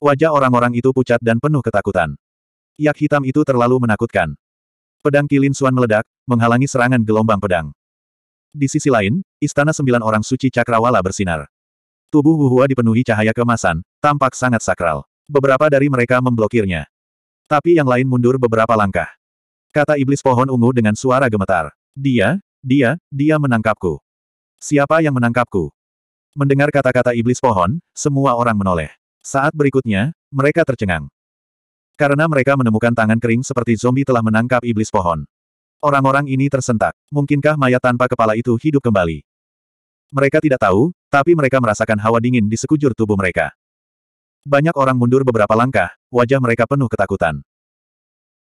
Wajah orang-orang itu pucat dan penuh ketakutan. Yak hitam itu terlalu menakutkan. Pedang Kilin Suan meledak, menghalangi serangan gelombang pedang. Di sisi lain, istana sembilan orang suci cakrawala bersinar. Tubuh Wuhua dipenuhi cahaya kemasan, tampak sangat sakral. Beberapa dari mereka memblokirnya. Tapi yang lain mundur beberapa langkah. Kata iblis pohon ungu dengan suara gemetar. Dia, dia, dia menangkapku. Siapa yang menangkapku? Mendengar kata-kata iblis pohon, semua orang menoleh. Saat berikutnya, mereka tercengang. Karena mereka menemukan tangan kering seperti zombie telah menangkap iblis pohon. Orang-orang ini tersentak. Mungkinkah mayat tanpa kepala itu hidup kembali? Mereka tidak tahu, tapi mereka merasakan hawa dingin di sekujur tubuh mereka. Banyak orang mundur beberapa langkah, wajah mereka penuh ketakutan.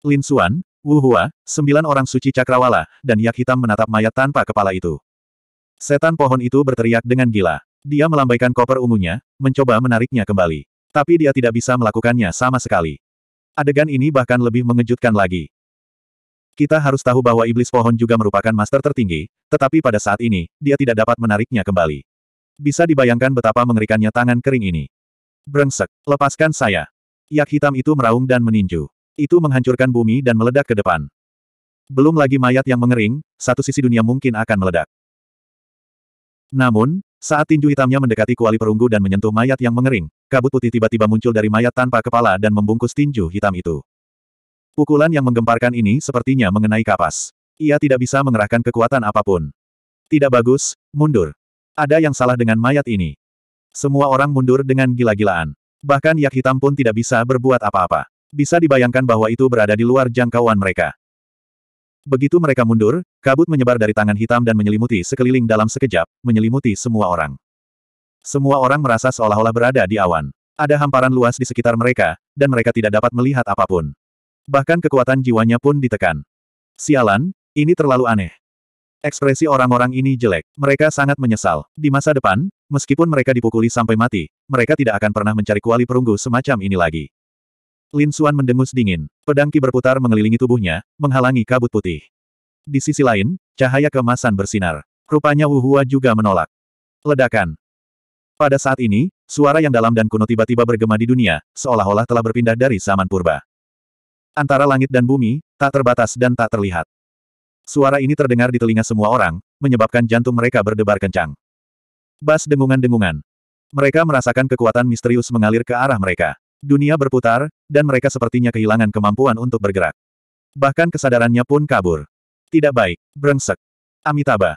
Lin Xuan, Wu Hua, sembilan orang suci cakrawala, dan yak hitam menatap mayat tanpa kepala itu. Setan pohon itu berteriak dengan gila. Dia melambaikan koper ungunya, mencoba menariknya kembali. Tapi dia tidak bisa melakukannya sama sekali. Adegan ini bahkan lebih mengejutkan lagi. Kita harus tahu bahwa iblis pohon juga merupakan master tertinggi, tetapi pada saat ini, dia tidak dapat menariknya kembali. Bisa dibayangkan betapa mengerikannya tangan kering ini. Brengsek, lepaskan saya. Yak hitam itu meraung dan meninju. Itu menghancurkan bumi dan meledak ke depan. Belum lagi mayat yang mengering, satu sisi dunia mungkin akan meledak. Namun, saat tinju hitamnya mendekati kuali perunggu dan menyentuh mayat yang mengering, kabut putih tiba-tiba muncul dari mayat tanpa kepala dan membungkus tinju hitam itu. Pukulan yang menggemparkan ini sepertinya mengenai kapas. Ia tidak bisa mengerahkan kekuatan apapun. Tidak bagus, mundur. Ada yang salah dengan mayat ini. Semua orang mundur dengan gila-gilaan. Bahkan yak hitam pun tidak bisa berbuat apa-apa. Bisa dibayangkan bahwa itu berada di luar jangkauan mereka. Begitu mereka mundur, kabut menyebar dari tangan hitam dan menyelimuti sekeliling dalam sekejap, menyelimuti semua orang. Semua orang merasa seolah-olah berada di awan. Ada hamparan luas di sekitar mereka, dan mereka tidak dapat melihat apapun. Bahkan kekuatan jiwanya pun ditekan. Sialan, ini terlalu aneh. Ekspresi orang-orang ini jelek. Mereka sangat menyesal. Di masa depan, meskipun mereka dipukuli sampai mati, mereka tidak akan pernah mencari kuali perunggu semacam ini lagi. Lin Xuan mendengus dingin. Pedang ki berputar mengelilingi tubuhnya, menghalangi kabut putih. Di sisi lain, cahaya kemasan bersinar. Rupanya Wu Hua juga menolak. Ledakan. Pada saat ini, suara yang dalam dan kuno tiba-tiba bergema di dunia, seolah-olah telah berpindah dari zaman purba. Antara langit dan bumi, tak terbatas dan tak terlihat. Suara ini terdengar di telinga semua orang, menyebabkan jantung mereka berdebar kencang. Bas dengungan-dengungan. Mereka merasakan kekuatan misterius mengalir ke arah mereka. Dunia berputar, dan mereka sepertinya kehilangan kemampuan untuk bergerak. Bahkan kesadarannya pun kabur. Tidak baik, brengsek. Amitabha.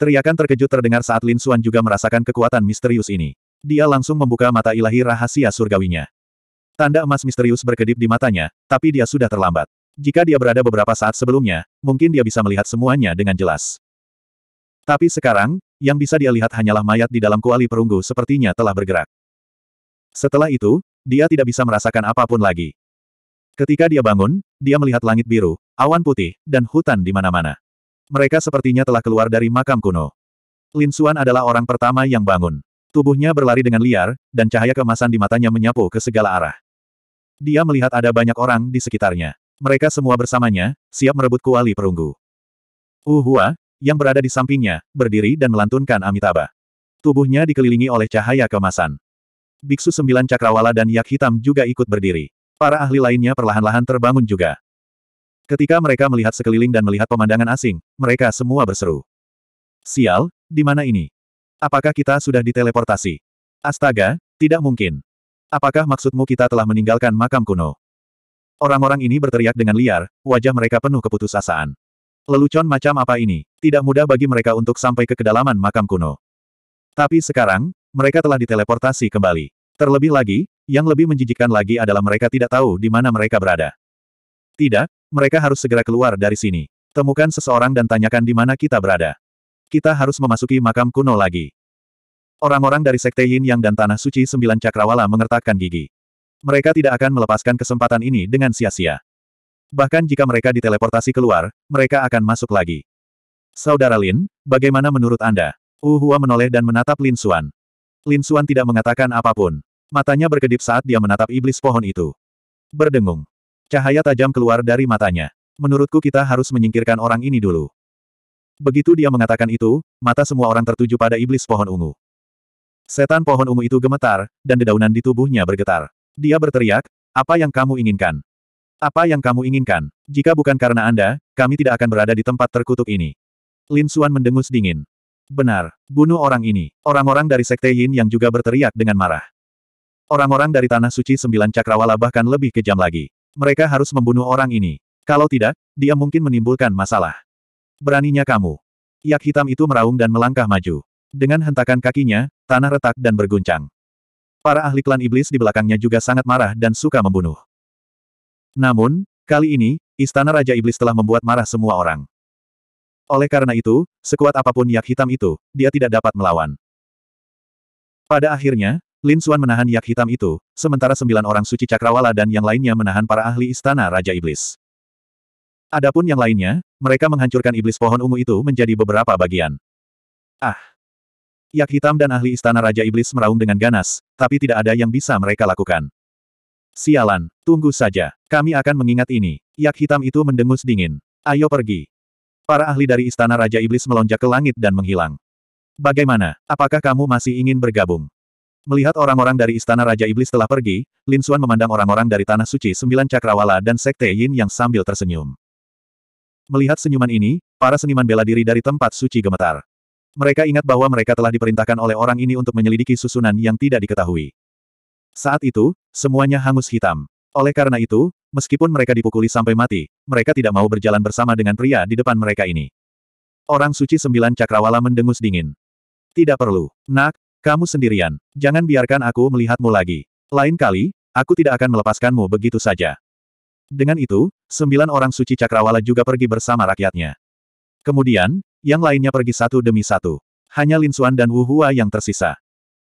Teriakan terkejut terdengar saat Lin Xuan juga merasakan kekuatan misterius ini. Dia langsung membuka mata ilahi rahasia surgawinya. Tanda emas misterius berkedip di matanya, tapi dia sudah terlambat. Jika dia berada beberapa saat sebelumnya, mungkin dia bisa melihat semuanya dengan jelas. Tapi sekarang, yang bisa dia lihat hanyalah mayat di dalam kuali perunggu sepertinya telah bergerak. Setelah itu, dia tidak bisa merasakan apapun lagi. Ketika dia bangun, dia melihat langit biru, awan putih, dan hutan di mana-mana. Mereka sepertinya telah keluar dari makam kuno. Lin Xuan adalah orang pertama yang bangun. Tubuhnya berlari dengan liar, dan cahaya kemasan di matanya menyapu ke segala arah. Dia melihat ada banyak orang di sekitarnya. Mereka semua bersamanya, siap merebut kuali perunggu. Uhua, yang berada di sampingnya, berdiri dan melantunkan Amitabha. Tubuhnya dikelilingi oleh cahaya kemasan. Biksu Sembilan Cakrawala dan Yak Hitam juga ikut berdiri. Para ahli lainnya perlahan-lahan terbangun juga. Ketika mereka melihat sekeliling dan melihat pemandangan asing, mereka semua berseru. Sial, di mana ini? Apakah kita sudah diteleportasi? Astaga, tidak mungkin. Apakah maksudmu kita telah meninggalkan makam kuno? Orang-orang ini berteriak dengan liar, wajah mereka penuh keputusasaan. Lelucon macam apa ini? Tidak mudah bagi mereka untuk sampai ke kedalaman makam kuno. Tapi sekarang, mereka telah diteleportasi kembali. Terlebih lagi, yang lebih menjijikan lagi adalah mereka tidak tahu di mana mereka berada. Tidak, mereka harus segera keluar dari sini. Temukan seseorang dan tanyakan di mana kita berada. Kita harus memasuki makam kuno lagi. Orang-orang dari Sekte Yin Yang dan Tanah Suci Sembilan Cakrawala mengertakkan gigi. Mereka tidak akan melepaskan kesempatan ini dengan sia-sia. Bahkan jika mereka diteleportasi keluar, mereka akan masuk lagi. Saudara Lin, bagaimana menurut Anda? Uhua menoleh dan menatap Lin Suan. Lin Suan tidak mengatakan apapun. Matanya berkedip saat dia menatap iblis pohon itu. Berdengung. Cahaya tajam keluar dari matanya. Menurutku kita harus menyingkirkan orang ini dulu. Begitu dia mengatakan itu, mata semua orang tertuju pada iblis pohon ungu. Setan pohon ungu itu gemetar, dan dedaunan di tubuhnya bergetar. Dia berteriak, apa yang kamu inginkan? Apa yang kamu inginkan? Jika bukan karena Anda, kami tidak akan berada di tempat terkutuk ini. Lin Suan mendengus dingin. Benar, bunuh orang ini. Orang-orang dari Sekte Yin yang juga berteriak dengan marah. Orang-orang dari Tanah Suci Sembilan Cakrawala bahkan lebih kejam lagi. Mereka harus membunuh orang ini. Kalau tidak, dia mungkin menimbulkan masalah. Beraninya kamu. Yak hitam itu meraung dan melangkah maju. Dengan hentakan kakinya, tanah retak dan berguncang. Para ahli klan iblis di belakangnya juga sangat marah dan suka membunuh. Namun, kali ini, Istana Raja Iblis telah membuat marah semua orang. Oleh karena itu, sekuat apapun yak hitam itu, dia tidak dapat melawan. Pada akhirnya, Lin Xuan menahan yak hitam itu, sementara sembilan orang suci cakrawala dan yang lainnya menahan para ahli istana Raja Iblis. Adapun yang lainnya, mereka menghancurkan iblis pohon ungu itu menjadi beberapa bagian. Ah! Yak hitam dan ahli istana Raja Iblis meraung dengan ganas, tapi tidak ada yang bisa mereka lakukan. Sialan, tunggu saja. Kami akan mengingat ini. Yak hitam itu mendengus dingin. Ayo pergi. Para ahli dari Istana Raja Iblis melonjak ke langit dan menghilang. Bagaimana? Apakah kamu masih ingin bergabung? Melihat orang-orang dari Istana Raja Iblis telah pergi, Lin Xuan memandang orang-orang dari Tanah Suci Sembilan Cakrawala dan Sekte Yin yang sambil tersenyum. Melihat senyuman ini, para seniman bela diri dari tempat suci gemetar. Mereka ingat bahwa mereka telah diperintahkan oleh orang ini untuk menyelidiki susunan yang tidak diketahui. Saat itu, semuanya hangus hitam. Oleh karena itu, meskipun mereka dipukuli sampai mati, mereka tidak mau berjalan bersama dengan pria di depan mereka ini. Orang suci sembilan cakrawala mendengus dingin. Tidak perlu. Nak, kamu sendirian. Jangan biarkan aku melihatmu lagi. Lain kali, aku tidak akan melepaskanmu begitu saja. Dengan itu, sembilan orang suci cakrawala juga pergi bersama rakyatnya. Kemudian, yang lainnya pergi satu demi satu. Hanya Lin Xuan dan Wu Hua yang tersisa.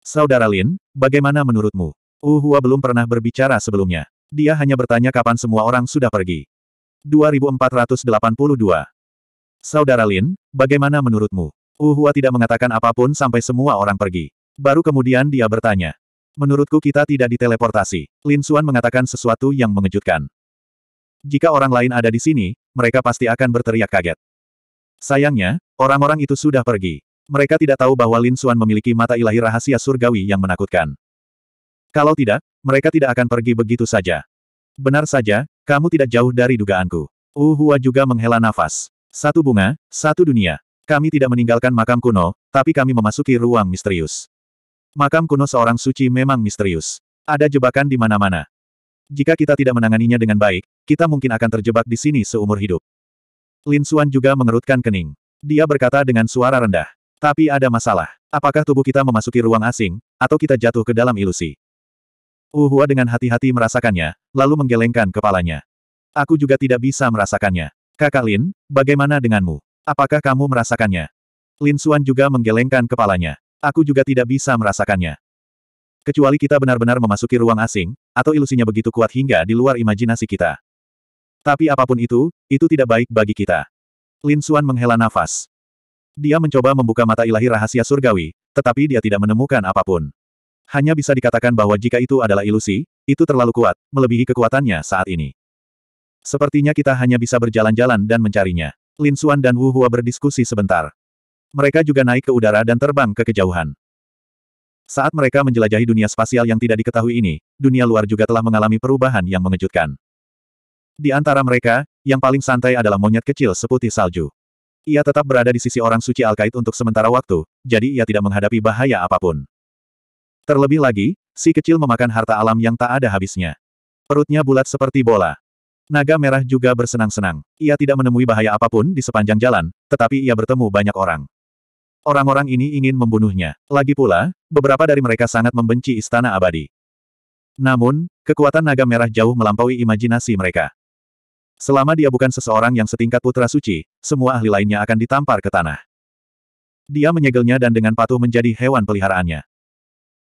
Saudara Lin, bagaimana menurutmu? Wu Hua belum pernah berbicara sebelumnya. Dia hanya bertanya kapan semua orang sudah pergi. 2482. Saudara Lin, bagaimana menurutmu? Hua tidak mengatakan apapun sampai semua orang pergi. Baru kemudian dia bertanya. Menurutku kita tidak diteleportasi. Lin Xuan mengatakan sesuatu yang mengejutkan. Jika orang lain ada di sini, mereka pasti akan berteriak kaget. Sayangnya, orang-orang itu sudah pergi. Mereka tidak tahu bahwa Lin Xuan memiliki mata ilahi rahasia surgawi yang menakutkan. Kalau tidak, mereka tidak akan pergi begitu saja. Benar saja, kamu tidak jauh dari dugaanku. Uhua uh, juga menghela nafas. Satu bunga, satu dunia. Kami tidak meninggalkan makam kuno, tapi kami memasuki ruang misterius. Makam kuno seorang suci memang misterius. Ada jebakan di mana-mana. Jika kita tidak menanganinya dengan baik, kita mungkin akan terjebak di sini seumur hidup. Lin Xuan juga mengerutkan kening. Dia berkata dengan suara rendah. Tapi ada masalah. Apakah tubuh kita memasuki ruang asing, atau kita jatuh ke dalam ilusi? Uhua dengan hati-hati merasakannya, lalu menggelengkan kepalanya. Aku juga tidak bisa merasakannya. Kakak Lin, bagaimana denganmu? Apakah kamu merasakannya? Lin Xuan juga menggelengkan kepalanya. Aku juga tidak bisa merasakannya. Kecuali kita benar-benar memasuki ruang asing, atau ilusinya begitu kuat hingga di luar imajinasi kita. Tapi apapun itu, itu tidak baik bagi kita. Lin Xuan menghela nafas. Dia mencoba membuka mata ilahi rahasia surgawi, tetapi dia tidak menemukan apapun. Hanya bisa dikatakan bahwa jika itu adalah ilusi, itu terlalu kuat, melebihi kekuatannya saat ini. Sepertinya kita hanya bisa berjalan-jalan dan mencarinya. Lin Suan dan Wu Hua berdiskusi sebentar. Mereka juga naik ke udara dan terbang ke kejauhan. Saat mereka menjelajahi dunia spasial yang tidak diketahui ini, dunia luar juga telah mengalami perubahan yang mengejutkan. Di antara mereka, yang paling santai adalah monyet kecil seputih salju. Ia tetap berada di sisi orang suci Alkait untuk sementara waktu, jadi ia tidak menghadapi bahaya apapun. Terlebih lagi, si kecil memakan harta alam yang tak ada habisnya. Perutnya bulat seperti bola. Naga merah juga bersenang-senang. Ia tidak menemui bahaya apapun di sepanjang jalan, tetapi ia bertemu banyak orang. Orang-orang ini ingin membunuhnya. Lagi pula, beberapa dari mereka sangat membenci istana abadi. Namun, kekuatan naga merah jauh melampaui imajinasi mereka. Selama dia bukan seseorang yang setingkat putra suci, semua ahli lainnya akan ditampar ke tanah. Dia menyegelnya dan dengan patuh menjadi hewan peliharaannya.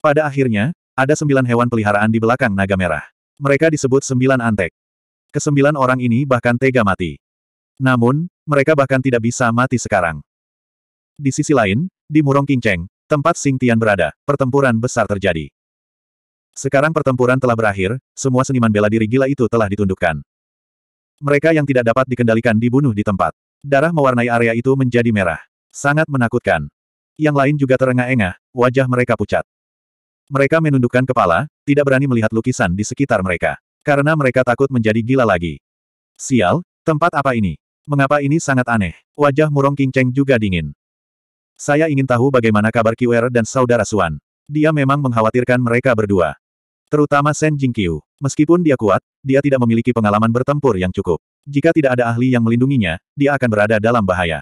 Pada akhirnya, ada sembilan hewan peliharaan di belakang naga merah. Mereka disebut sembilan antek. Kesembilan orang ini bahkan tega mati. Namun, mereka bahkan tidak bisa mati sekarang. Di sisi lain, di Murong Kinceng, tempat Sing Tian berada, pertempuran besar terjadi. Sekarang pertempuran telah berakhir, semua seniman bela diri gila itu telah ditundukkan. Mereka yang tidak dapat dikendalikan dibunuh di tempat. Darah mewarnai area itu menjadi merah. Sangat menakutkan. Yang lain juga terengah-engah, wajah mereka pucat. Mereka menundukkan kepala, tidak berani melihat lukisan di sekitar mereka. Karena mereka takut menjadi gila lagi. Sial, tempat apa ini? Mengapa ini sangat aneh? Wajah murong kinceng juga dingin. Saya ingin tahu bagaimana kabar Kiwer dan saudara Suan. Dia memang mengkhawatirkan mereka berdua. Terutama Shen Jingqiu. Meskipun dia kuat, dia tidak memiliki pengalaman bertempur yang cukup. Jika tidak ada ahli yang melindunginya, dia akan berada dalam bahaya.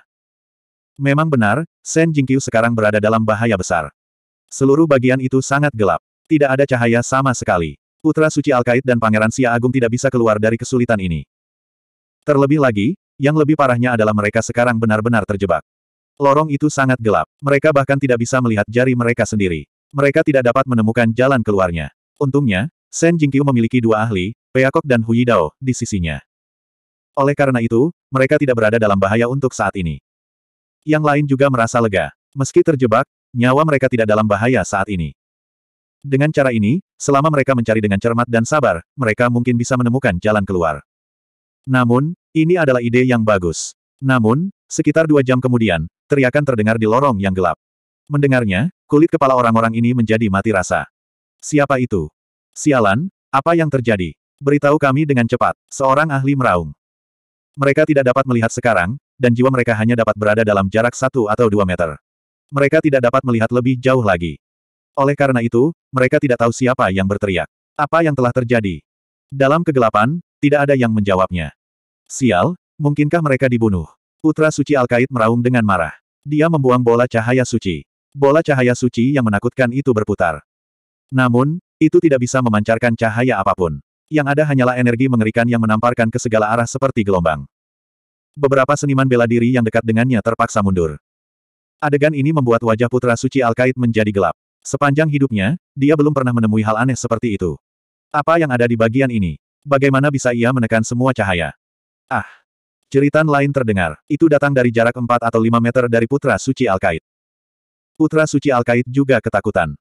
Memang benar, Shen Jingqiu sekarang berada dalam bahaya besar. Seluruh bagian itu sangat gelap. Tidak ada cahaya sama sekali. Putra Suci Alkait dan Pangeran Sia Agung tidak bisa keluar dari kesulitan ini. Terlebih lagi, yang lebih parahnya adalah mereka sekarang benar-benar terjebak. Lorong itu sangat gelap. Mereka bahkan tidak bisa melihat jari mereka sendiri. Mereka tidak dapat menemukan jalan keluarnya. Untungnya, Sen Jingqiu memiliki dua ahli, Peakok dan Hui Dao, di sisinya. Oleh karena itu, mereka tidak berada dalam bahaya untuk saat ini. Yang lain juga merasa lega. Meski terjebak, nyawa mereka tidak dalam bahaya saat ini. Dengan cara ini, selama mereka mencari dengan cermat dan sabar, mereka mungkin bisa menemukan jalan keluar. Namun, ini adalah ide yang bagus. Namun, sekitar dua jam kemudian, teriakan terdengar di lorong yang gelap. Mendengarnya, kulit kepala orang-orang ini menjadi mati rasa. Siapa itu? Sialan, apa yang terjadi? Beritahu kami dengan cepat, seorang ahli meraung. Mereka tidak dapat melihat sekarang, dan jiwa mereka hanya dapat berada dalam jarak satu atau dua meter mereka tidak dapat melihat lebih jauh lagi. Oleh karena itu, mereka tidak tahu siapa yang berteriak. Apa yang telah terjadi? Dalam kegelapan, tidak ada yang menjawabnya. Sial, mungkinkah mereka dibunuh? Putra suci Al-Ka'id meraung dengan marah. Dia membuang bola cahaya suci. Bola cahaya suci yang menakutkan itu berputar. Namun, itu tidak bisa memancarkan cahaya apapun. Yang ada hanyalah energi mengerikan yang menamparkan ke segala arah seperti gelombang. Beberapa seniman bela diri yang dekat dengannya terpaksa mundur. Adegan ini membuat wajah putra suci Alkait menjadi gelap. Sepanjang hidupnya, dia belum pernah menemui hal aneh seperti itu. Apa yang ada di bagian ini? Bagaimana bisa ia menekan semua cahaya? Ah! Jeritan lain terdengar, itu datang dari jarak 4 atau 5 meter dari putra suci al Alkait. Putra suci Alkait juga ketakutan.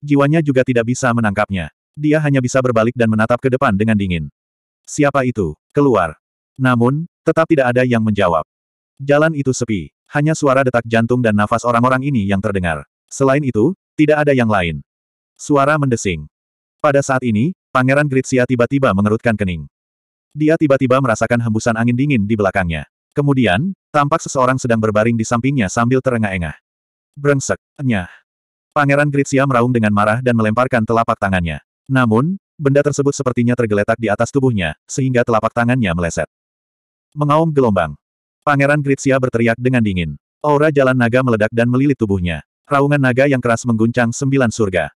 Jiwanya juga tidak bisa menangkapnya. Dia hanya bisa berbalik dan menatap ke depan dengan dingin. Siapa itu? Keluar. Namun, tetap tidak ada yang menjawab. Jalan itu sepi hanya suara detak jantung dan nafas orang-orang ini yang terdengar. Selain itu, tidak ada yang lain. Suara mendesing. Pada saat ini, Pangeran Gritsia tiba-tiba mengerutkan kening. Dia tiba-tiba merasakan hembusan angin dingin di belakangnya. Kemudian, tampak seseorang sedang berbaring di sampingnya sambil terengah-engah. Brengsek, nyah. Pangeran Gritsia meraung dengan marah dan melemparkan telapak tangannya. Namun, benda tersebut sepertinya tergeletak di atas tubuhnya, sehingga telapak tangannya meleset. Mengaum gelombang. Pangeran Gritsia berteriak dengan dingin. Aura jalan naga meledak dan melilit tubuhnya. Raungan naga yang keras mengguncang sembilan surga.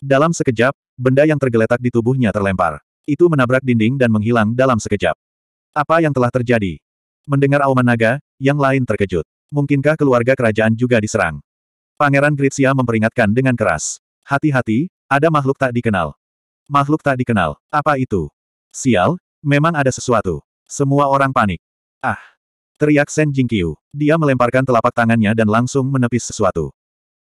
Dalam sekejap, benda yang tergeletak di tubuhnya terlempar. Itu menabrak dinding dan menghilang dalam sekejap. Apa yang telah terjadi? Mendengar auman naga, yang lain terkejut. Mungkinkah keluarga kerajaan juga diserang? Pangeran Gritsia memperingatkan dengan keras. Hati-hati, ada makhluk tak dikenal. Makhluk tak dikenal, apa itu? Sial, memang ada sesuatu. Semua orang panik. Ah, Teriak Shen Jingqiu. Dia melemparkan telapak tangannya dan langsung menepis sesuatu.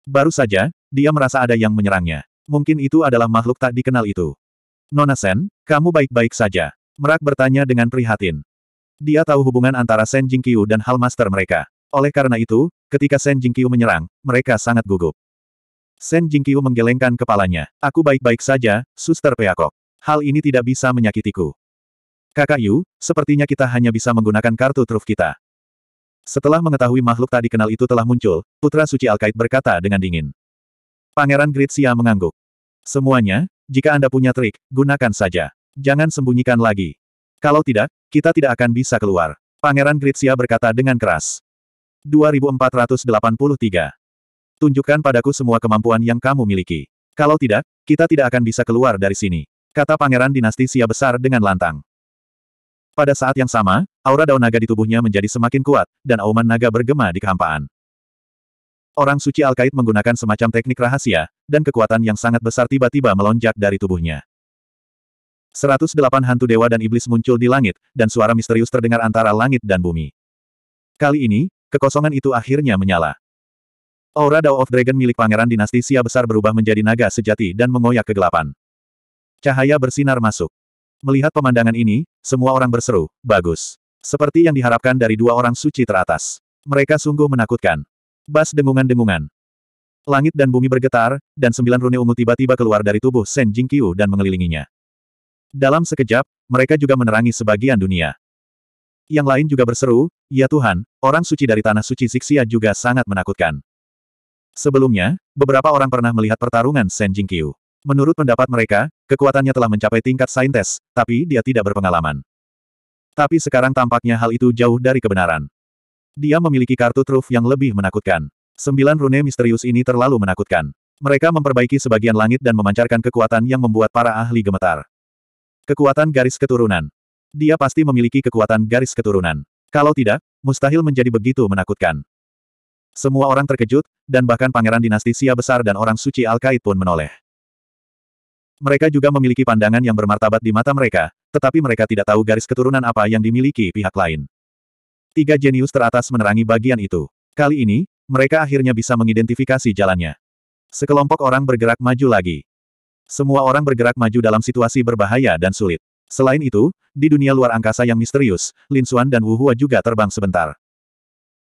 Baru saja, dia merasa ada yang menyerangnya. Mungkin itu adalah makhluk tak dikenal itu. Nona Shen, kamu baik-baik saja. Merak bertanya dengan prihatin. Dia tahu hubungan antara Shen Jingqiu dan Hal Master mereka. Oleh karena itu, ketika Shen Jingqiu menyerang, mereka sangat gugup. Shen Jingqiu menggelengkan kepalanya. Aku baik-baik saja, Suster Peacock. Hal ini tidak bisa menyakitiku. Kakak Yu, sepertinya kita hanya bisa menggunakan kartu truf kita. Setelah mengetahui makhluk tak dikenal itu telah muncul, Putra Suci Alkait berkata dengan dingin. Pangeran Gritsia mengangguk. Semuanya, jika Anda punya trik, gunakan saja. Jangan sembunyikan lagi. Kalau tidak, kita tidak akan bisa keluar. Pangeran Gritsia berkata dengan keras. 2483. Tunjukkan padaku semua kemampuan yang kamu miliki. Kalau tidak, kita tidak akan bisa keluar dari sini. Kata Pangeran Dinasti Sia Besar dengan lantang. Pada saat yang sama, Aura daun naga di tubuhnya menjadi semakin kuat, dan auman naga bergema di kehampaan. Orang suci Alkait menggunakan semacam teknik rahasia, dan kekuatan yang sangat besar tiba-tiba melonjak dari tubuhnya. 108 hantu dewa dan iblis muncul di langit, dan suara misterius terdengar antara langit dan bumi. Kali ini, kekosongan itu akhirnya menyala. Aura Dao of Dragon milik pangeran dinasti Sia besar berubah menjadi naga sejati dan mengoyak kegelapan. Cahaya bersinar masuk. Melihat pemandangan ini, semua orang berseru, bagus. Seperti yang diharapkan dari dua orang suci teratas. Mereka sungguh menakutkan. Bas dengungan-dengungan. Langit dan bumi bergetar, dan sembilan rune ungu tiba-tiba keluar dari tubuh Shen Jingqiu dan mengelilinginya. Dalam sekejap, mereka juga menerangi sebagian dunia. Yang lain juga berseru, Ya Tuhan, orang suci dari tanah suci Zixia juga sangat menakutkan. Sebelumnya, beberapa orang pernah melihat pertarungan Shen Jingqiu. Menurut pendapat mereka, kekuatannya telah mencapai tingkat saintes, tapi dia tidak berpengalaman. Tapi sekarang tampaknya hal itu jauh dari kebenaran. Dia memiliki kartu truf yang lebih menakutkan. Sembilan rune misterius ini terlalu menakutkan. Mereka memperbaiki sebagian langit dan memancarkan kekuatan yang membuat para ahli gemetar. Kekuatan garis keturunan. Dia pasti memiliki kekuatan garis keturunan. Kalau tidak, mustahil menjadi begitu menakutkan. Semua orang terkejut, dan bahkan pangeran dinasti Sia besar dan orang suci Al-Qaid pun menoleh. Mereka juga memiliki pandangan yang bermartabat di mata mereka, tetapi mereka tidak tahu garis keturunan apa yang dimiliki pihak lain. Tiga jenius teratas menerangi bagian itu. Kali ini, mereka akhirnya bisa mengidentifikasi jalannya. Sekelompok orang bergerak maju lagi. Semua orang bergerak maju dalam situasi berbahaya dan sulit. Selain itu, di dunia luar angkasa yang misterius, Lin Xuan dan Wu Hua juga terbang sebentar.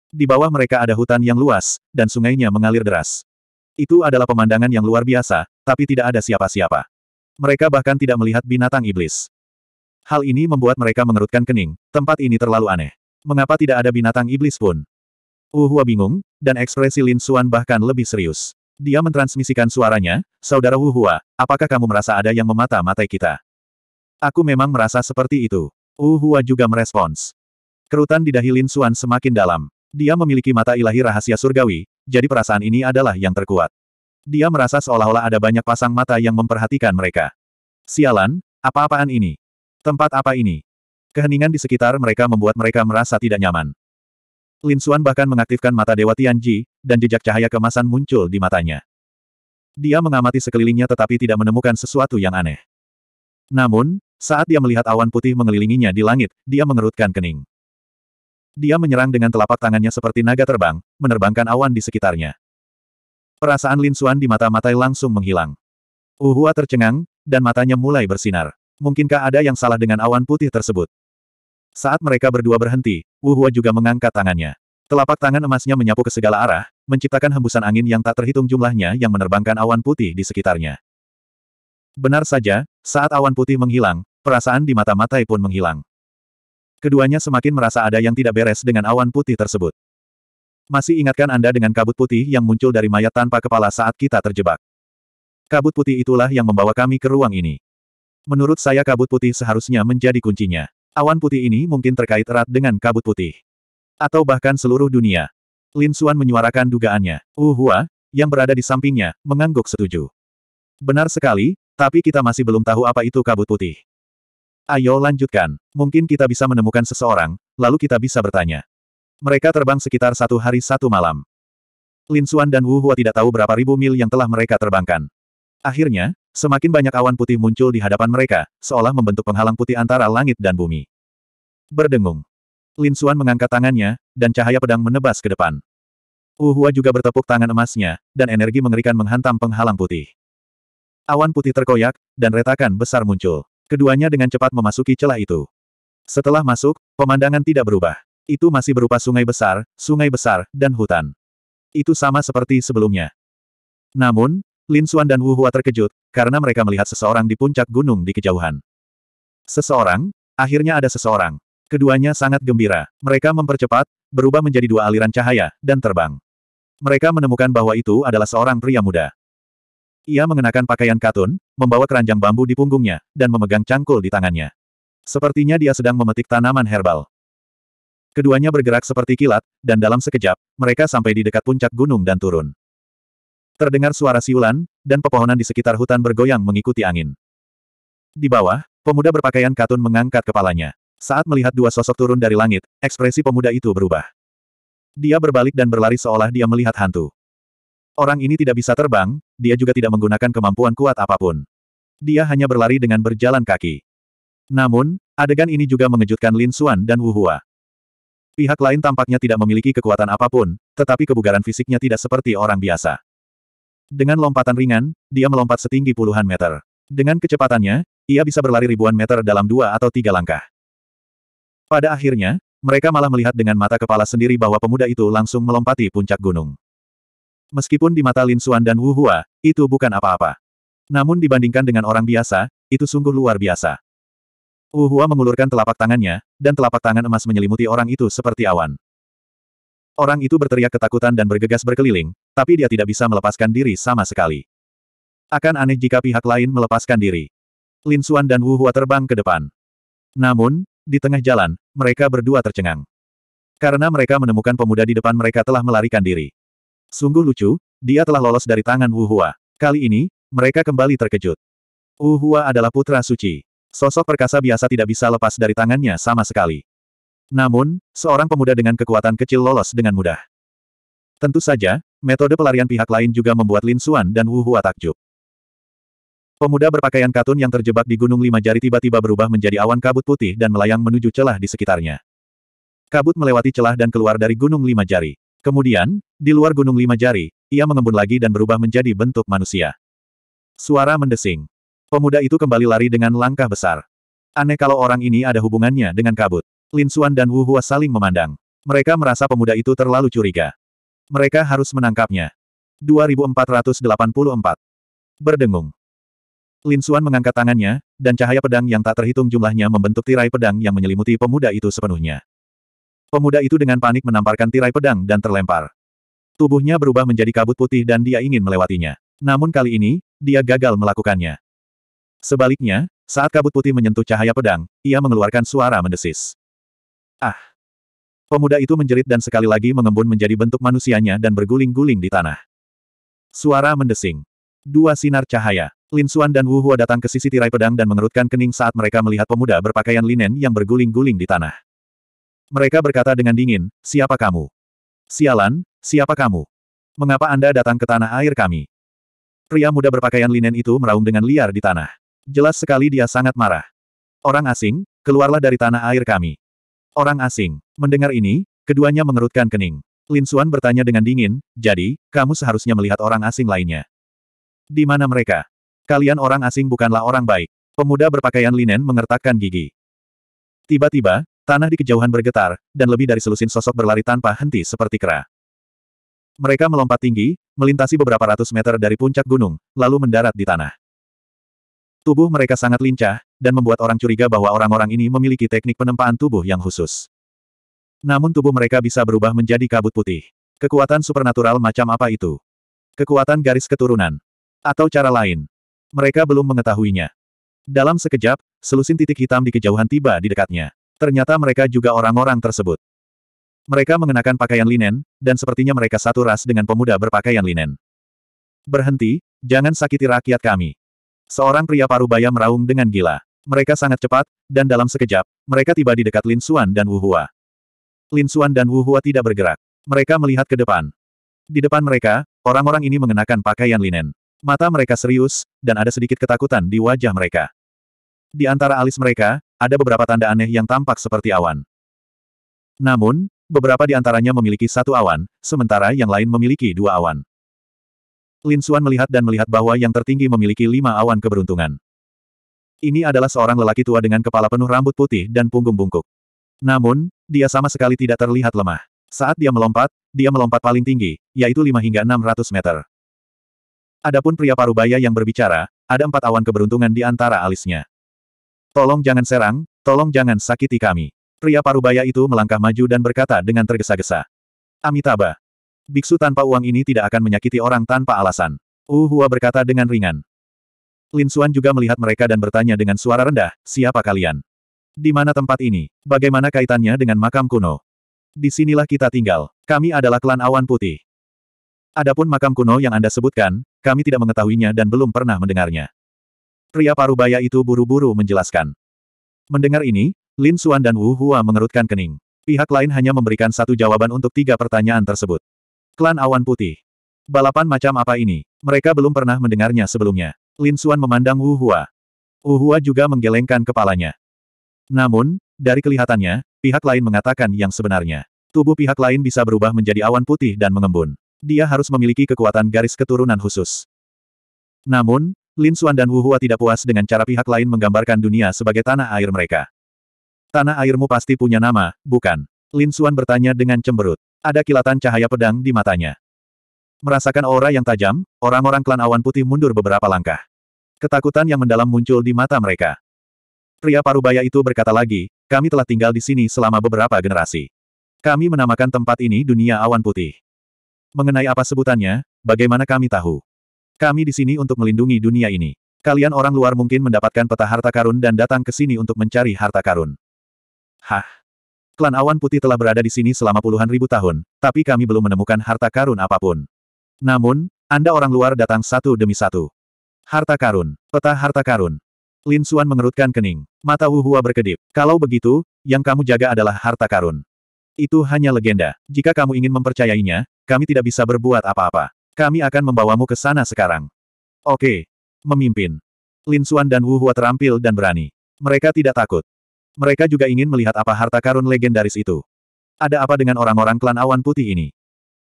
Di bawah mereka ada hutan yang luas, dan sungainya mengalir deras. Itu adalah pemandangan yang luar biasa, tapi tidak ada siapa-siapa. Mereka bahkan tidak melihat binatang iblis. Hal ini membuat mereka mengerutkan kening, tempat ini terlalu aneh. Mengapa tidak ada binatang iblis pun? Uhua bingung, dan ekspresi Lin Suan bahkan lebih serius. Dia mentransmisikan suaranya, Saudara Uhua, apakah kamu merasa ada yang memata-matai kita? Aku memang merasa seperti itu. Uhua juga merespons. Kerutan di dahi Lin Suan semakin dalam. Dia memiliki mata ilahi rahasia surgawi, jadi perasaan ini adalah yang terkuat. Dia merasa seolah-olah ada banyak pasang mata yang memperhatikan mereka. Sialan, apa-apaan ini? Tempat apa ini? Keheningan di sekitar mereka membuat mereka merasa tidak nyaman. Lin Xuan bahkan mengaktifkan mata Dewa Tianji, dan jejak cahaya kemasan muncul di matanya. Dia mengamati sekelilingnya tetapi tidak menemukan sesuatu yang aneh. Namun, saat dia melihat awan putih mengelilinginya di langit, dia mengerutkan kening. Dia menyerang dengan telapak tangannya seperti naga terbang, menerbangkan awan di sekitarnya. Perasaan Lin Xuan di mata Matai langsung menghilang. Uhua tercengang, dan matanya mulai bersinar. Mungkinkah ada yang salah dengan awan putih tersebut? Saat mereka berdua berhenti, Wu Hua juga mengangkat tangannya. Telapak tangan emasnya menyapu ke segala arah, menciptakan hembusan angin yang tak terhitung jumlahnya yang menerbangkan awan putih di sekitarnya. Benar saja, saat awan putih menghilang, perasaan di mata Matai pun menghilang. Keduanya semakin merasa ada yang tidak beres dengan awan putih tersebut. Masih ingatkan Anda dengan kabut putih yang muncul dari mayat tanpa kepala saat kita terjebak. Kabut putih itulah yang membawa kami ke ruang ini. Menurut saya kabut putih seharusnya menjadi kuncinya. Awan putih ini mungkin terkait erat dengan kabut putih. Atau bahkan seluruh dunia. Lin Xuan menyuarakan dugaannya. Wu Hua, yang berada di sampingnya, mengangguk setuju. Benar sekali, tapi kita masih belum tahu apa itu kabut putih. Ayo lanjutkan. Mungkin kita bisa menemukan seseorang, lalu kita bisa bertanya. Mereka terbang sekitar satu hari satu malam. Lin Xuan dan Wu Hua tidak tahu berapa ribu mil yang telah mereka terbangkan. Akhirnya, semakin banyak awan putih muncul di hadapan mereka, seolah membentuk penghalang putih antara langit dan bumi. Berdengung. Lin Xuan mengangkat tangannya, dan cahaya pedang menebas ke depan. Uhua juga bertepuk tangan emasnya, dan energi mengerikan menghantam penghalang putih. Awan putih terkoyak, dan retakan besar muncul. Keduanya dengan cepat memasuki celah itu. Setelah masuk, pemandangan tidak berubah. Itu masih berupa sungai besar, sungai besar, dan hutan. Itu sama seperti sebelumnya. Namun, Lin Suan dan Wu Hua terkejut, karena mereka melihat seseorang di puncak gunung di kejauhan. Seseorang? Akhirnya ada seseorang. Keduanya sangat gembira. Mereka mempercepat, berubah menjadi dua aliran cahaya, dan terbang. Mereka menemukan bahwa itu adalah seorang pria muda. Ia mengenakan pakaian katun, membawa keranjang bambu di punggungnya, dan memegang cangkul di tangannya. Sepertinya dia sedang memetik tanaman herbal. Keduanya bergerak seperti kilat, dan dalam sekejap, mereka sampai di dekat puncak gunung dan turun. Terdengar suara siulan, dan pepohonan di sekitar hutan bergoyang mengikuti angin. Di bawah, pemuda berpakaian katun mengangkat kepalanya. Saat melihat dua sosok turun dari langit, ekspresi pemuda itu berubah. Dia berbalik dan berlari seolah dia melihat hantu. Orang ini tidak bisa terbang, dia juga tidak menggunakan kemampuan kuat apapun. Dia hanya berlari dengan berjalan kaki. Namun, adegan ini juga mengejutkan Lin Xuan dan Wu Hua. Pihak lain tampaknya tidak memiliki kekuatan apapun, tetapi kebugaran fisiknya tidak seperti orang biasa. Dengan lompatan ringan, dia melompat setinggi puluhan meter. Dengan kecepatannya, ia bisa berlari ribuan meter dalam dua atau tiga langkah. Pada akhirnya, mereka malah melihat dengan mata kepala sendiri bahwa pemuda itu langsung melompati puncak gunung. Meskipun di mata Lin Xuan dan Wu Hua, itu bukan apa-apa. Namun dibandingkan dengan orang biasa, itu sungguh luar biasa. Wu Hua mengulurkan telapak tangannya, dan telapak tangan emas menyelimuti orang itu seperti awan. Orang itu berteriak ketakutan dan bergegas berkeliling, tapi dia tidak bisa melepaskan diri sama sekali. Akan aneh jika pihak lain melepaskan diri. Lin Xuan dan Wu Hua terbang ke depan. Namun, di tengah jalan, mereka berdua tercengang. Karena mereka menemukan pemuda di depan mereka telah melarikan diri. Sungguh lucu, dia telah lolos dari tangan Wu Hua. Kali ini, mereka kembali terkejut. Wu Hua adalah putra suci. Sosok perkasa biasa tidak bisa lepas dari tangannya sama sekali. Namun, seorang pemuda dengan kekuatan kecil lolos dengan mudah. Tentu saja, metode pelarian pihak lain juga membuat Lin Suan dan Wu Hua takjub. Pemuda berpakaian katun yang terjebak di Gunung Lima Jari tiba-tiba berubah menjadi awan kabut putih dan melayang menuju celah di sekitarnya. Kabut melewati celah dan keluar dari Gunung Lima Jari. Kemudian, di luar Gunung Lima Jari, ia mengembun lagi dan berubah menjadi bentuk manusia. Suara mendesing. Pemuda itu kembali lari dengan langkah besar. Aneh kalau orang ini ada hubungannya dengan kabut. Lin Suan dan Wu Hua saling memandang. Mereka merasa pemuda itu terlalu curiga. Mereka harus menangkapnya. 2484. Berdengung. Lin Suan mengangkat tangannya, dan cahaya pedang yang tak terhitung jumlahnya membentuk tirai pedang yang menyelimuti pemuda itu sepenuhnya. Pemuda itu dengan panik menamparkan tirai pedang dan terlempar. Tubuhnya berubah menjadi kabut putih dan dia ingin melewatinya. Namun kali ini, dia gagal melakukannya. Sebaliknya, saat kabut putih menyentuh cahaya pedang, ia mengeluarkan suara mendesis. Ah! Pemuda itu menjerit dan sekali lagi mengembun menjadi bentuk manusianya dan berguling-guling di tanah. Suara mendesing. Dua sinar cahaya. Lin Xuan dan Wu Hua datang ke sisi tirai pedang dan mengerutkan kening saat mereka melihat pemuda berpakaian linen yang berguling-guling di tanah. Mereka berkata dengan dingin, siapa kamu? Sialan, siapa kamu? Mengapa Anda datang ke tanah air kami? Pria muda berpakaian linen itu meraung dengan liar di tanah. Jelas sekali dia sangat marah. Orang asing, keluarlah dari tanah air kami. Orang asing. Mendengar ini, keduanya mengerutkan kening. Lin Xuan bertanya dengan dingin, jadi, kamu seharusnya melihat orang asing lainnya. Di mana mereka? Kalian orang asing bukanlah orang baik. Pemuda berpakaian linen mengertakkan gigi. Tiba-tiba, tanah di kejauhan bergetar, dan lebih dari selusin sosok berlari tanpa henti seperti kera. Mereka melompat tinggi, melintasi beberapa ratus meter dari puncak gunung, lalu mendarat di tanah. Tubuh mereka sangat lincah, dan membuat orang curiga bahwa orang-orang ini memiliki teknik penempaan tubuh yang khusus. Namun tubuh mereka bisa berubah menjadi kabut putih. Kekuatan supernatural macam apa itu? Kekuatan garis keturunan. Atau cara lain. Mereka belum mengetahuinya. Dalam sekejap, selusin titik hitam di kejauhan tiba di dekatnya. Ternyata mereka juga orang-orang tersebut. Mereka mengenakan pakaian linen, dan sepertinya mereka satu ras dengan pemuda berpakaian linen. Berhenti, jangan sakiti rakyat kami. Seorang pria parubaya meraung dengan gila. Mereka sangat cepat, dan dalam sekejap, mereka tiba di dekat Lin Suan dan Wu Hua. Lin Suan dan Wu Hua tidak bergerak. Mereka melihat ke depan. Di depan mereka, orang-orang ini mengenakan pakaian linen. Mata mereka serius, dan ada sedikit ketakutan di wajah mereka. Di antara alis mereka, ada beberapa tanda aneh yang tampak seperti awan. Namun, beberapa di antaranya memiliki satu awan, sementara yang lain memiliki dua awan. Lin Suan melihat dan melihat bahwa yang tertinggi memiliki lima awan keberuntungan. Ini adalah seorang lelaki tua dengan kepala penuh rambut putih dan punggung bungkuk. Namun, dia sama sekali tidak terlihat lemah. Saat dia melompat, dia melompat paling tinggi, yaitu 5 hingga 600 meter. Adapun pria parubaya yang berbicara, ada empat awan keberuntungan di antara alisnya. Tolong jangan serang, tolong jangan sakiti kami. Pria parubaya itu melangkah maju dan berkata dengan tergesa-gesa. Amitabha, Biksu tanpa uang ini tidak akan menyakiti orang tanpa alasan. Wu uh, Hua berkata dengan ringan. Lin Xuan juga melihat mereka dan bertanya dengan suara rendah, siapa kalian? Di mana tempat ini? Bagaimana kaitannya dengan makam kuno? Di sinilah kita tinggal. Kami adalah klan awan putih. Adapun makam kuno yang Anda sebutkan, kami tidak mengetahuinya dan belum pernah mendengarnya. Pria parubaya itu buru-buru menjelaskan. Mendengar ini, Lin Xuan dan Wu Hua mengerutkan kening. Pihak lain hanya memberikan satu jawaban untuk tiga pertanyaan tersebut. Klan Awan Putih. Balapan macam apa ini? Mereka belum pernah mendengarnya sebelumnya. Lin Xuan memandang Wu Hua. Wu Hua juga menggelengkan kepalanya. Namun, dari kelihatannya, pihak lain mengatakan yang sebenarnya. Tubuh pihak lain bisa berubah menjadi awan putih dan mengembun. Dia harus memiliki kekuatan garis keturunan khusus. Namun, Lin Xuan dan Wu Hua tidak puas dengan cara pihak lain menggambarkan dunia sebagai tanah air mereka. Tanah airmu pasti punya nama, bukan? Lin Xuan bertanya dengan cemberut ada kilatan cahaya pedang di matanya. Merasakan aura yang tajam, orang-orang klan awan putih mundur beberapa langkah. Ketakutan yang mendalam muncul di mata mereka. Pria parubaya itu berkata lagi, kami telah tinggal di sini selama beberapa generasi. Kami menamakan tempat ini dunia awan putih. Mengenai apa sebutannya, bagaimana kami tahu? Kami di sini untuk melindungi dunia ini. Kalian orang luar mungkin mendapatkan peta harta karun dan datang ke sini untuk mencari harta karun. Hah? Klan Awan Putih telah berada di sini selama puluhan ribu tahun, tapi kami belum menemukan harta karun apapun. Namun, Anda orang luar datang satu demi satu. Harta karun. Peta harta karun. Lin Suan mengerutkan kening. Mata Wu Hua berkedip. Kalau begitu, yang kamu jaga adalah harta karun. Itu hanya legenda. Jika kamu ingin mempercayainya, kami tidak bisa berbuat apa-apa. Kami akan membawamu ke sana sekarang. Oke. Memimpin. Lin Suan dan Wu Hua terampil dan berani. Mereka tidak takut. Mereka juga ingin melihat apa harta karun legendaris itu. Ada apa dengan orang-orang klan awan putih ini?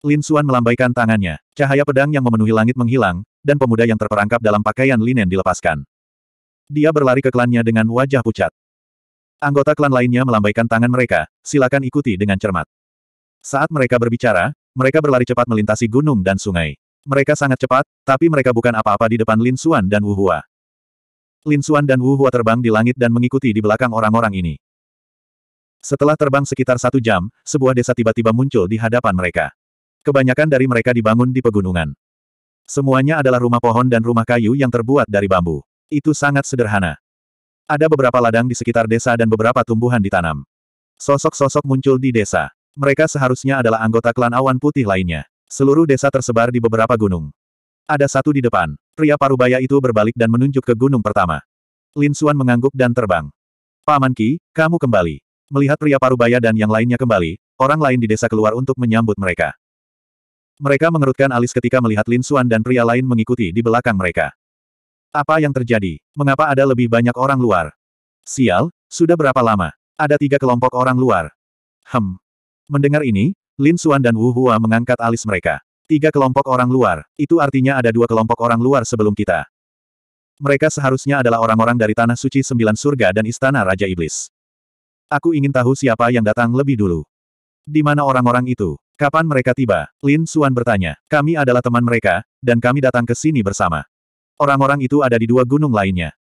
Lin Xuan melambaikan tangannya. Cahaya pedang yang memenuhi langit menghilang, dan pemuda yang terperangkap dalam pakaian linen dilepaskan. Dia berlari ke klannya dengan wajah pucat. Anggota klan lainnya melambaikan tangan mereka, silakan ikuti dengan cermat. Saat mereka berbicara, mereka berlari cepat melintasi gunung dan sungai. Mereka sangat cepat, tapi mereka bukan apa-apa di depan Lin Xuan dan Wu Hua. Lin Xuan dan Wu Hua terbang di langit dan mengikuti di belakang orang-orang ini. Setelah terbang sekitar satu jam, sebuah desa tiba-tiba muncul di hadapan mereka. Kebanyakan dari mereka dibangun di pegunungan. Semuanya adalah rumah pohon dan rumah kayu yang terbuat dari bambu. Itu sangat sederhana. Ada beberapa ladang di sekitar desa dan beberapa tumbuhan ditanam. Sosok-sosok muncul di desa. Mereka seharusnya adalah anggota klan awan putih lainnya. Seluruh desa tersebar di beberapa gunung. Ada satu di depan. Pria parubaya itu berbalik dan menunjuk ke gunung pertama. Lin Xuan mengangguk dan terbang. Paman Ki, kamu kembali. Melihat pria parubaya dan yang lainnya kembali, orang lain di desa keluar untuk menyambut mereka. Mereka mengerutkan alis ketika melihat Lin Xuan dan pria lain mengikuti di belakang mereka. Apa yang terjadi? Mengapa ada lebih banyak orang luar? Sial, sudah berapa lama? Ada tiga kelompok orang luar. Hem. Mendengar ini, Lin Xuan dan Wu Hua mengangkat alis mereka. Tiga kelompok orang luar, itu artinya ada dua kelompok orang luar sebelum kita. Mereka seharusnya adalah orang-orang dari Tanah Suci Sembilan Surga dan Istana Raja Iblis. Aku ingin tahu siapa yang datang lebih dulu. Di mana orang-orang itu? Kapan mereka tiba? Lin Suan bertanya. Kami adalah teman mereka, dan kami datang ke sini bersama. Orang-orang itu ada di dua gunung lainnya.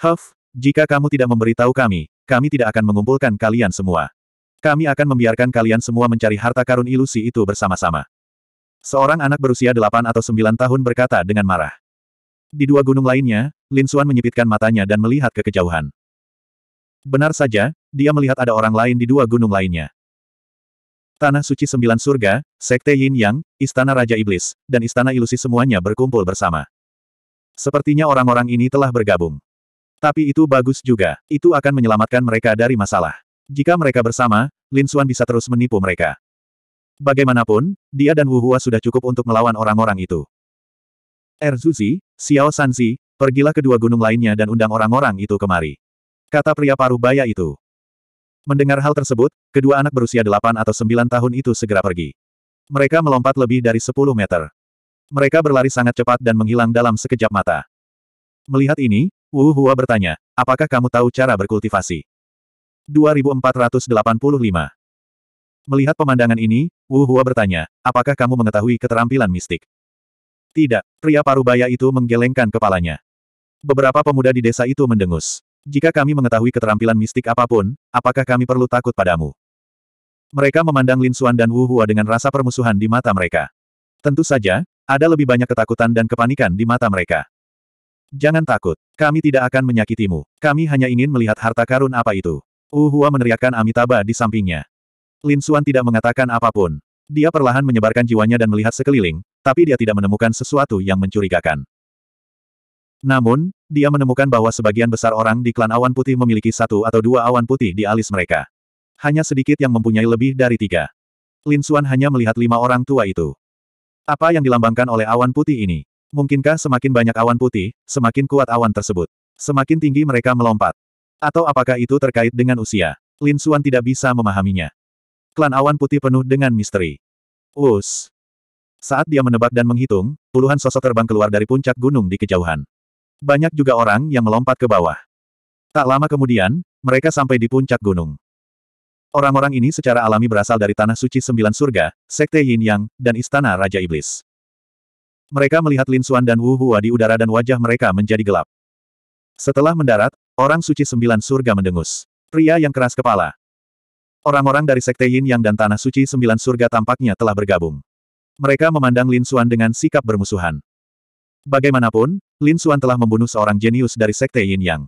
Huff, jika kamu tidak memberitahu kami, kami tidak akan mengumpulkan kalian semua. Kami akan membiarkan kalian semua mencari harta karun ilusi itu bersama-sama. Seorang anak berusia 8 atau 9 tahun berkata dengan marah. Di dua gunung lainnya, Lin Xuan menyipitkan matanya dan melihat ke kejauhan. Benar saja, dia melihat ada orang lain di dua gunung lainnya. Tanah Suci Sembilan Surga, Sekte Yin Yang, Istana Raja Iblis, dan Istana Ilusi semuanya berkumpul bersama. Sepertinya orang-orang ini telah bergabung. Tapi itu bagus juga, itu akan menyelamatkan mereka dari masalah. Jika mereka bersama, Lin Xuan bisa terus menipu mereka. Bagaimanapun, dia dan Wu Hua sudah cukup untuk melawan orang-orang itu. Erzuzi, Xiao Sanzi, pergilah ke dua gunung lainnya dan undang orang-orang itu kemari. Kata pria paruh baya itu. Mendengar hal tersebut, kedua anak berusia delapan atau sembilan tahun itu segera pergi. Mereka melompat lebih dari sepuluh meter. Mereka berlari sangat cepat dan menghilang dalam sekejap mata. Melihat ini, Wu Hua bertanya, apakah kamu tahu cara berkultivasi? 2485 Melihat pemandangan ini, Wu Hua bertanya, apakah kamu mengetahui keterampilan mistik? Tidak, pria parubaya itu menggelengkan kepalanya. Beberapa pemuda di desa itu mendengus. Jika kami mengetahui keterampilan mistik apapun, apakah kami perlu takut padamu? Mereka memandang Lin Xuan dan Wu Hua dengan rasa permusuhan di mata mereka. Tentu saja, ada lebih banyak ketakutan dan kepanikan di mata mereka. Jangan takut, kami tidak akan menyakitimu. Kami hanya ingin melihat harta karun apa itu. Wu Hua meneriakkan Amitabha di sampingnya. Lin Suan tidak mengatakan apapun. Dia perlahan menyebarkan jiwanya dan melihat sekeliling, tapi dia tidak menemukan sesuatu yang mencurigakan. Namun, dia menemukan bahwa sebagian besar orang di klan awan putih memiliki satu atau dua awan putih di alis mereka. Hanya sedikit yang mempunyai lebih dari tiga. Lin Suan hanya melihat lima orang tua itu. Apa yang dilambangkan oleh awan putih ini? Mungkinkah semakin banyak awan putih, semakin kuat awan tersebut? Semakin tinggi mereka melompat. Atau apakah itu terkait dengan usia? Lin Suan tidak bisa memahaminya. Klan awan putih penuh dengan misteri. Us. Saat dia menebak dan menghitung, puluhan sosok terbang keluar dari puncak gunung di kejauhan. Banyak juga orang yang melompat ke bawah. Tak lama kemudian, mereka sampai di puncak gunung. Orang-orang ini secara alami berasal dari Tanah Suci Sembilan Surga, Sekte Yin Yang, dan Istana Raja Iblis. Mereka melihat Lin Xuan dan Wu Hua di udara dan wajah mereka menjadi gelap. Setelah mendarat, orang Suci Sembilan Surga mendengus. Pria yang keras kepala, Orang-orang dari Sekte Yin Yang dan Tanah Suci Sembilan Surga tampaknya telah bergabung. Mereka memandang Lin Xuan dengan sikap bermusuhan. Bagaimanapun, Lin Xuan telah membunuh seorang jenius dari Sekte Yin Yang.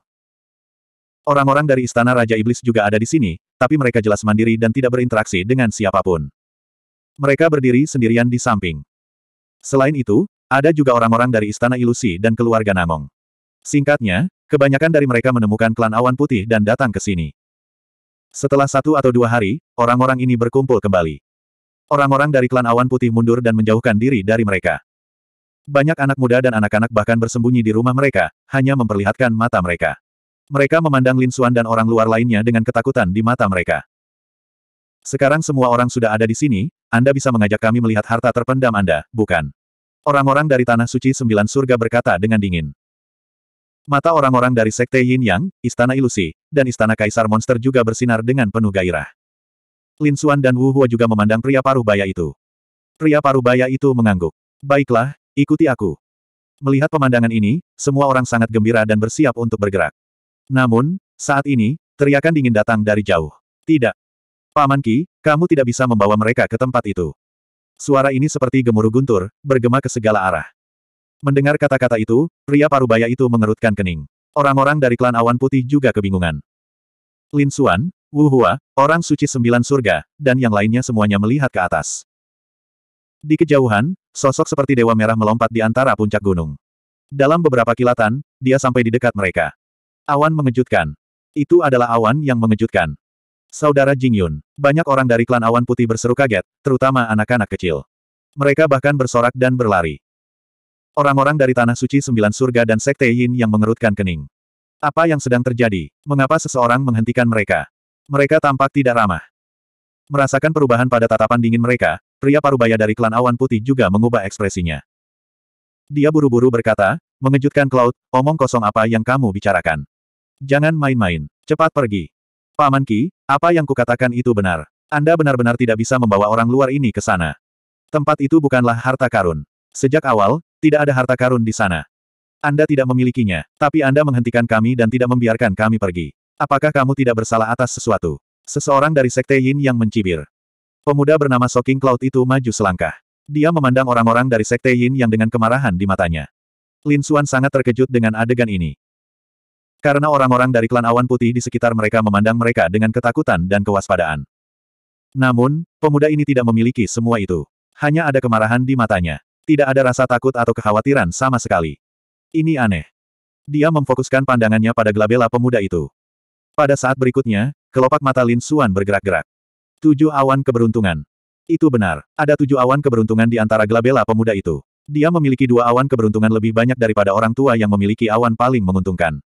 Orang-orang dari Istana Raja Iblis juga ada di sini, tapi mereka jelas mandiri dan tidak berinteraksi dengan siapapun. Mereka berdiri sendirian di samping. Selain itu, ada juga orang-orang dari Istana Ilusi dan keluarga Namong. Singkatnya, kebanyakan dari mereka menemukan klan awan putih dan datang ke sini. Setelah satu atau dua hari, orang-orang ini berkumpul kembali. Orang-orang dari klan awan putih mundur dan menjauhkan diri dari mereka. Banyak anak muda dan anak-anak bahkan bersembunyi di rumah mereka, hanya memperlihatkan mata mereka. Mereka memandang Lin Suan dan orang luar lainnya dengan ketakutan di mata mereka. Sekarang semua orang sudah ada di sini, Anda bisa mengajak kami melihat harta terpendam Anda, bukan? Orang-orang dari Tanah Suci Sembilan Surga berkata dengan dingin. Mata orang-orang dari Sekte Yin Yang, Istana Ilusi, dan Istana Kaisar Monster juga bersinar dengan penuh gairah. Lin Xuan dan Wu Hua juga memandang pria paruh baya itu. Pria paruh baya itu mengangguk. Baiklah, ikuti aku. Melihat pemandangan ini, semua orang sangat gembira dan bersiap untuk bergerak. Namun, saat ini, teriakan dingin datang dari jauh. Tidak. Paman Ki, kamu tidak bisa membawa mereka ke tempat itu. Suara ini seperti gemuruh guntur, bergema ke segala arah. Mendengar kata-kata itu, pria parubaya itu mengerutkan kening. Orang-orang dari klan awan putih juga kebingungan. Lin Suan, Wu Hua, orang suci sembilan surga, dan yang lainnya semuanya melihat ke atas. Di kejauhan, sosok seperti dewa merah melompat di antara puncak gunung. Dalam beberapa kilatan, dia sampai di dekat mereka. Awan mengejutkan. Itu adalah awan yang mengejutkan. Saudara Jingyun, banyak orang dari klan awan putih berseru kaget, terutama anak-anak kecil. Mereka bahkan bersorak dan berlari. Orang-orang dari Tanah Suci Sembilan Surga dan Sekte Yin yang mengerutkan kening. Apa yang sedang terjadi? Mengapa seseorang menghentikan mereka? Mereka tampak tidak ramah. Merasakan perubahan pada tatapan dingin mereka, pria parubaya dari klan awan putih juga mengubah ekspresinya. Dia buru-buru berkata, mengejutkan Cloud, omong kosong apa yang kamu bicarakan. Jangan main-main, cepat pergi. Paman Ki, apa yang kukatakan itu benar. Anda benar-benar tidak bisa membawa orang luar ini ke sana. Tempat itu bukanlah harta karun. Sejak awal, tidak ada harta karun di sana. Anda tidak memilikinya, tapi Anda menghentikan kami dan tidak membiarkan kami pergi. Apakah kamu tidak bersalah atas sesuatu? Seseorang dari Sekte Yin yang mencibir. Pemuda bernama Soking Cloud itu maju selangkah. Dia memandang orang-orang dari Sekte Yin yang dengan kemarahan di matanya. Lin Xuan sangat terkejut dengan adegan ini. Karena orang-orang dari klan awan putih di sekitar mereka memandang mereka dengan ketakutan dan kewaspadaan. Namun, pemuda ini tidak memiliki semua itu. Hanya ada kemarahan di matanya. Tidak ada rasa takut atau kekhawatiran sama sekali. Ini aneh. Dia memfokuskan pandangannya pada gelabela pemuda itu. Pada saat berikutnya, kelopak mata Lin Suan bergerak-gerak. Tujuh awan keberuntungan. Itu benar, ada tujuh awan keberuntungan di antara gelabela pemuda itu. Dia memiliki dua awan keberuntungan lebih banyak daripada orang tua yang memiliki awan paling menguntungkan.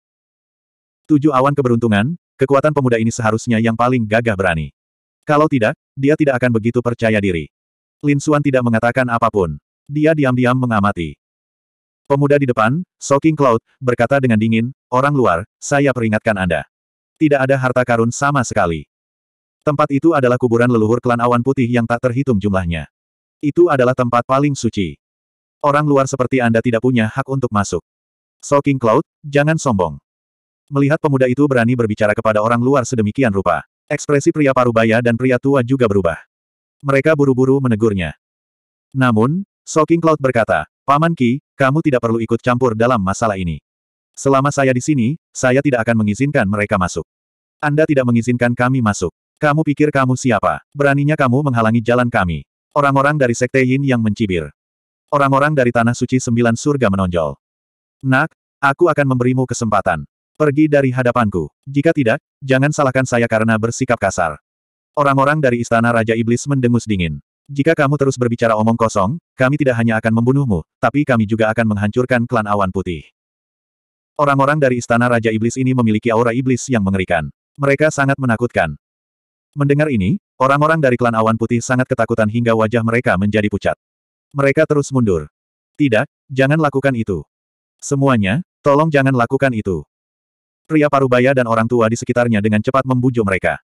Tujuh awan keberuntungan, kekuatan pemuda ini seharusnya yang paling gagah berani. Kalau tidak, dia tidak akan begitu percaya diri. Lin Suan tidak mengatakan apapun. Dia diam-diam mengamati. Pemuda di depan, Soaking Cloud, berkata dengan dingin, orang luar, saya peringatkan Anda. Tidak ada harta karun sama sekali. Tempat itu adalah kuburan leluhur klan awan putih yang tak terhitung jumlahnya. Itu adalah tempat paling suci. Orang luar seperti Anda tidak punya hak untuk masuk. Soaking Cloud, jangan sombong. Melihat pemuda itu berani berbicara kepada orang luar sedemikian rupa. Ekspresi pria parubaya dan pria tua juga berubah. Mereka buru-buru menegurnya. Namun, Soaking Cloud berkata, Paman Ki, kamu tidak perlu ikut campur dalam masalah ini. Selama saya di sini, saya tidak akan mengizinkan mereka masuk. Anda tidak mengizinkan kami masuk. Kamu pikir kamu siapa? Beraninya kamu menghalangi jalan kami. Orang-orang dari Sekte Yin yang mencibir. Orang-orang dari Tanah Suci Sembilan Surga menonjol. Nak, aku akan memberimu kesempatan. Pergi dari hadapanku. Jika tidak, jangan salahkan saya karena bersikap kasar. Orang-orang dari Istana Raja Iblis mendengus dingin. Jika kamu terus berbicara omong kosong, kami tidak hanya akan membunuhmu, tapi kami juga akan menghancurkan klan awan putih. Orang-orang dari istana Raja Iblis ini memiliki aura iblis yang mengerikan. Mereka sangat menakutkan. Mendengar ini, orang-orang dari klan awan putih sangat ketakutan hingga wajah mereka menjadi pucat. Mereka terus mundur. Tidak, jangan lakukan itu. Semuanya, tolong jangan lakukan itu. Pria parubaya dan orang tua di sekitarnya dengan cepat membujuk mereka.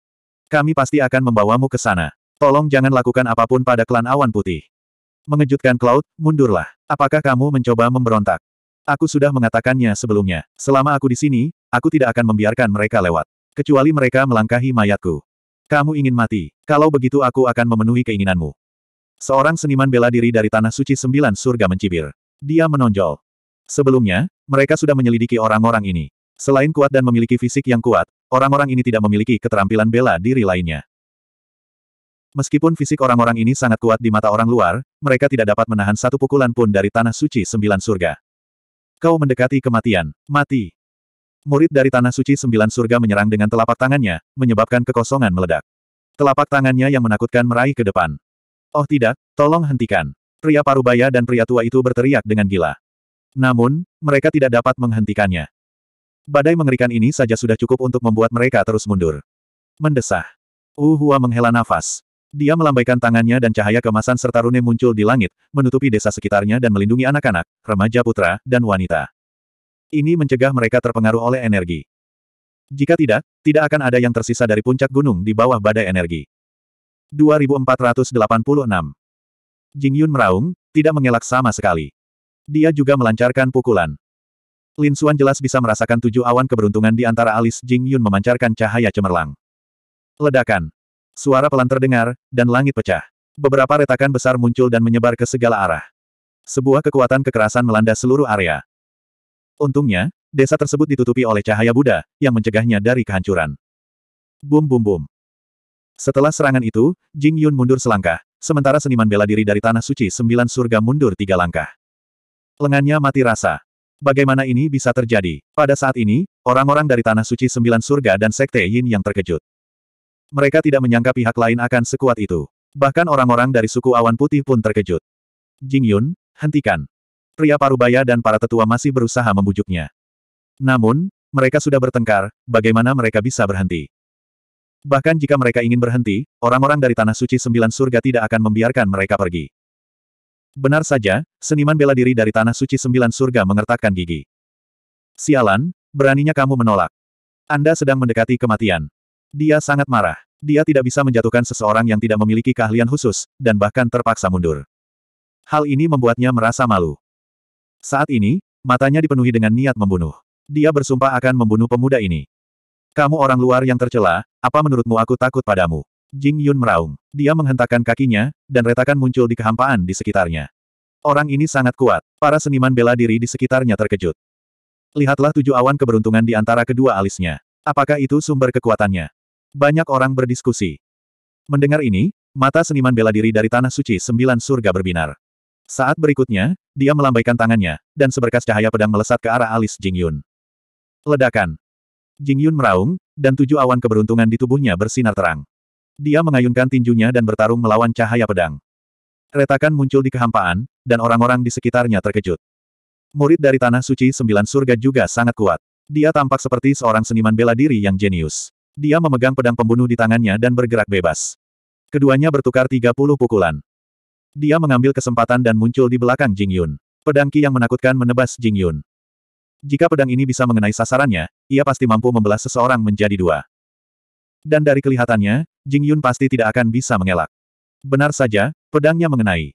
Kami pasti akan membawamu ke sana. Tolong jangan lakukan apapun pada klan awan putih. Mengejutkan Cloud, mundurlah. Apakah kamu mencoba memberontak? Aku sudah mengatakannya sebelumnya. Selama aku di sini, aku tidak akan membiarkan mereka lewat. Kecuali mereka melangkahi mayatku. Kamu ingin mati. Kalau begitu aku akan memenuhi keinginanmu. Seorang seniman bela diri dari Tanah Suci Sembilan Surga mencibir. Dia menonjol. Sebelumnya, mereka sudah menyelidiki orang-orang ini. Selain kuat dan memiliki fisik yang kuat, orang-orang ini tidak memiliki keterampilan bela diri lainnya. Meskipun fisik orang-orang ini sangat kuat di mata orang luar, mereka tidak dapat menahan satu pukulan pun dari tanah suci sembilan surga. Kau mendekati kematian. Mati. Murid dari tanah suci sembilan surga menyerang dengan telapak tangannya, menyebabkan kekosongan meledak. Telapak tangannya yang menakutkan meraih ke depan. Oh tidak, tolong hentikan. Pria parubaya dan pria tua itu berteriak dengan gila. Namun, mereka tidak dapat menghentikannya. Badai mengerikan ini saja sudah cukup untuk membuat mereka terus mundur. Mendesah. Uhua menghela nafas. Dia melambaikan tangannya dan cahaya kemasan serta rune muncul di langit, menutupi desa sekitarnya dan melindungi anak-anak, remaja putra, dan wanita. Ini mencegah mereka terpengaruh oleh energi. Jika tidak, tidak akan ada yang tersisa dari puncak gunung di bawah badai energi. 2486 Jing Yun meraung, tidak mengelak sama sekali. Dia juga melancarkan pukulan. Lin Xuan jelas bisa merasakan tujuh awan keberuntungan di antara alis Jing Yun memancarkan cahaya cemerlang. Ledakan. Suara pelan terdengar, dan langit pecah. Beberapa retakan besar muncul dan menyebar ke segala arah. Sebuah kekuatan kekerasan melanda seluruh area. Untungnya, desa tersebut ditutupi oleh cahaya Buddha, yang mencegahnya dari kehancuran. Bum bum bum. Setelah serangan itu, Jing Yun mundur selangkah, sementara seniman bela diri dari Tanah Suci Sembilan Surga mundur tiga langkah. Lengannya mati rasa. Bagaimana ini bisa terjadi? Pada saat ini, orang-orang dari Tanah Suci Sembilan Surga dan Sekte Yin yang terkejut mereka tidak menyangka pihak lain akan sekuat itu. Bahkan orang-orang dari suku awan putih pun terkejut. Jing Yun, hentikan. Pria parubaya dan para tetua masih berusaha membujuknya. Namun, mereka sudah bertengkar, bagaimana mereka bisa berhenti? Bahkan jika mereka ingin berhenti, orang-orang dari Tanah Suci Sembilan Surga tidak akan membiarkan mereka pergi. Benar saja, seniman bela diri dari Tanah Suci Sembilan Surga mengertakkan gigi. Sialan, beraninya kamu menolak. Anda sedang mendekati kematian. Dia sangat marah. Dia tidak bisa menjatuhkan seseorang yang tidak memiliki keahlian khusus, dan bahkan terpaksa mundur. Hal ini membuatnya merasa malu. Saat ini, matanya dipenuhi dengan niat membunuh. Dia bersumpah akan membunuh pemuda ini. Kamu orang luar yang tercela, apa menurutmu aku takut padamu? Jing Yun meraung. Dia menghentakkan kakinya, dan retakan muncul di kehampaan di sekitarnya. Orang ini sangat kuat. Para seniman bela diri di sekitarnya terkejut. Lihatlah tujuh awan keberuntungan di antara kedua alisnya. Apakah itu sumber kekuatannya? Banyak orang berdiskusi. Mendengar ini, mata seniman bela diri dari Tanah Suci Sembilan Surga berbinar. Saat berikutnya, dia melambaikan tangannya, dan seberkas cahaya pedang melesat ke arah alis Jing Yun. Ledakan. Jing Yun meraung, dan tujuh awan keberuntungan di tubuhnya bersinar terang. Dia mengayunkan tinjunya dan bertarung melawan cahaya pedang. Retakan muncul di kehampaan, dan orang-orang di sekitarnya terkejut. Murid dari Tanah Suci Sembilan Surga juga sangat kuat. Dia tampak seperti seorang seniman bela diri yang jenius. Dia memegang pedang pembunuh di tangannya dan bergerak bebas. Keduanya bertukar 30 pukulan. Dia mengambil kesempatan dan muncul di belakang Jing Yun. Pedang Qi yang menakutkan menebas Jing Yun. Jika pedang ini bisa mengenai sasarannya, ia pasti mampu membelah seseorang menjadi dua. Dan dari kelihatannya, Jing Yun pasti tidak akan bisa mengelak. Benar saja, pedangnya mengenai.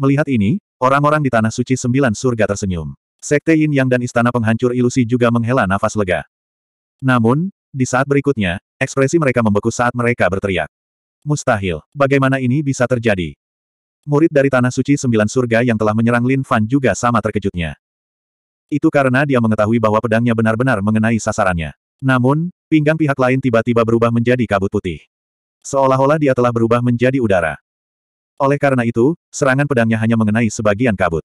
Melihat ini, orang-orang di Tanah Suci Sembilan Surga tersenyum. Sekte Yin Yang dan Istana Penghancur Ilusi juga menghela nafas lega. Namun, di saat berikutnya, ekspresi mereka membeku saat mereka berteriak. Mustahil, bagaimana ini bisa terjadi? Murid dari Tanah Suci Sembilan Surga yang telah menyerang Lin Fan juga sama terkejutnya. Itu karena dia mengetahui bahwa pedangnya benar-benar mengenai sasarannya. Namun, pinggang pihak lain tiba-tiba berubah menjadi kabut putih. Seolah-olah dia telah berubah menjadi udara. Oleh karena itu, serangan pedangnya hanya mengenai sebagian kabut.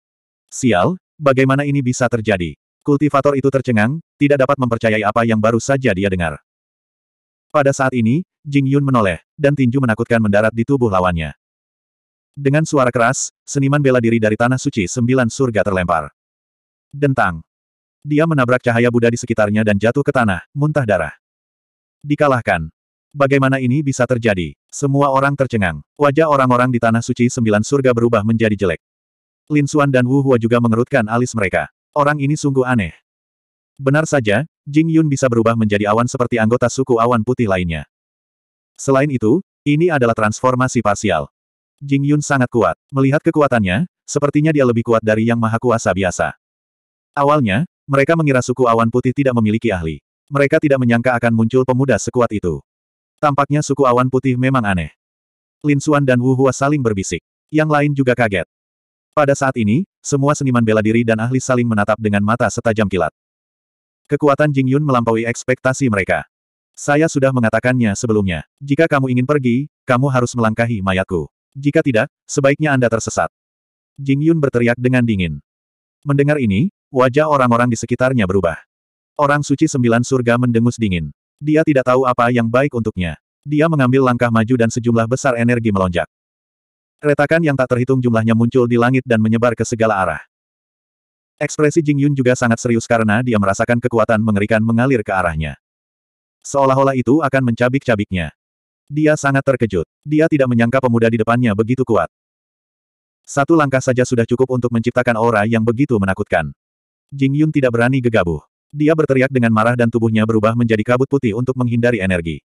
Sial, bagaimana ini bisa terjadi? Kultivator itu tercengang, tidak dapat mempercayai apa yang baru saja dia dengar. Pada saat ini, Jing Yun menoleh, dan tinju menakutkan mendarat di tubuh lawannya. Dengan suara keras, seniman bela diri dari Tanah Suci Sembilan Surga terlempar. Dentang. Dia menabrak cahaya Buddha di sekitarnya dan jatuh ke tanah, muntah darah. Dikalahkan. Bagaimana ini bisa terjadi? Semua orang tercengang. Wajah orang-orang di Tanah Suci Sembilan Surga berubah menjadi jelek. Lin Xuan dan Wu Hua juga mengerutkan alis mereka. Orang ini sungguh aneh. Benar saja, Jing Yun bisa berubah menjadi awan seperti anggota suku awan putih lainnya. Selain itu, ini adalah transformasi parsial. Jing Yun sangat kuat. Melihat kekuatannya, sepertinya dia lebih kuat dari yang maha kuasa biasa. Awalnya, mereka mengira suku awan putih tidak memiliki ahli. Mereka tidak menyangka akan muncul pemuda sekuat itu. Tampaknya suku awan putih memang aneh. Lin Xuan dan Wu Hua saling berbisik. Yang lain juga kaget. Pada saat ini, semua seniman bela diri dan ahli saling menatap dengan mata setajam kilat. Kekuatan Jing Yun melampaui ekspektasi mereka. Saya sudah mengatakannya sebelumnya. Jika kamu ingin pergi, kamu harus melangkahi mayatku. Jika tidak, sebaiknya Anda tersesat. Jing Yun berteriak dengan dingin. Mendengar ini, wajah orang-orang di sekitarnya berubah. Orang suci sembilan surga mendengus dingin. Dia tidak tahu apa yang baik untuknya. Dia mengambil langkah maju dan sejumlah besar energi melonjak. Retakan yang tak terhitung jumlahnya muncul di langit dan menyebar ke segala arah. Ekspresi Jing Yun juga sangat serius karena dia merasakan kekuatan mengerikan mengalir ke arahnya. Seolah-olah itu akan mencabik-cabiknya. Dia sangat terkejut. Dia tidak menyangka pemuda di depannya begitu kuat. Satu langkah saja sudah cukup untuk menciptakan aura yang begitu menakutkan. Jing Yun tidak berani gegabah. Dia berteriak dengan marah dan tubuhnya berubah menjadi kabut putih untuk menghindari energi.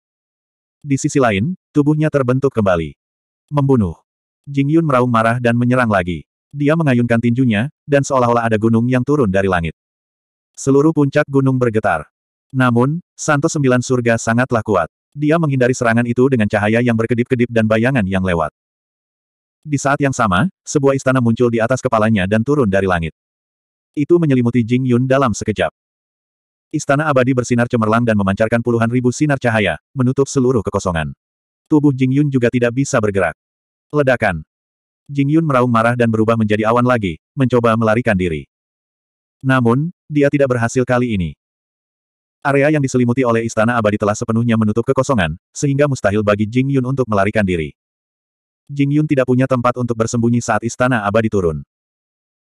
Di sisi lain, tubuhnya terbentuk kembali. Membunuh. Jing Yun meraung marah dan menyerang lagi. Dia mengayunkan tinjunya, dan seolah-olah ada gunung yang turun dari langit. Seluruh puncak gunung bergetar. Namun, Santo Sembilan Surga sangatlah kuat. Dia menghindari serangan itu dengan cahaya yang berkedip-kedip dan bayangan yang lewat. Di saat yang sama, sebuah istana muncul di atas kepalanya dan turun dari langit. Itu menyelimuti Jing Yun dalam sekejap. Istana abadi bersinar cemerlang dan memancarkan puluhan ribu sinar cahaya, menutup seluruh kekosongan. Tubuh Jing Yun juga tidak bisa bergerak. Ledakan. Jing Yun meraung marah dan berubah menjadi awan lagi, mencoba melarikan diri. Namun, dia tidak berhasil kali ini. Area yang diselimuti oleh istana abadi telah sepenuhnya menutup kekosongan, sehingga mustahil bagi Jing Yun untuk melarikan diri. Jing Yun tidak punya tempat untuk bersembunyi saat istana abadi turun.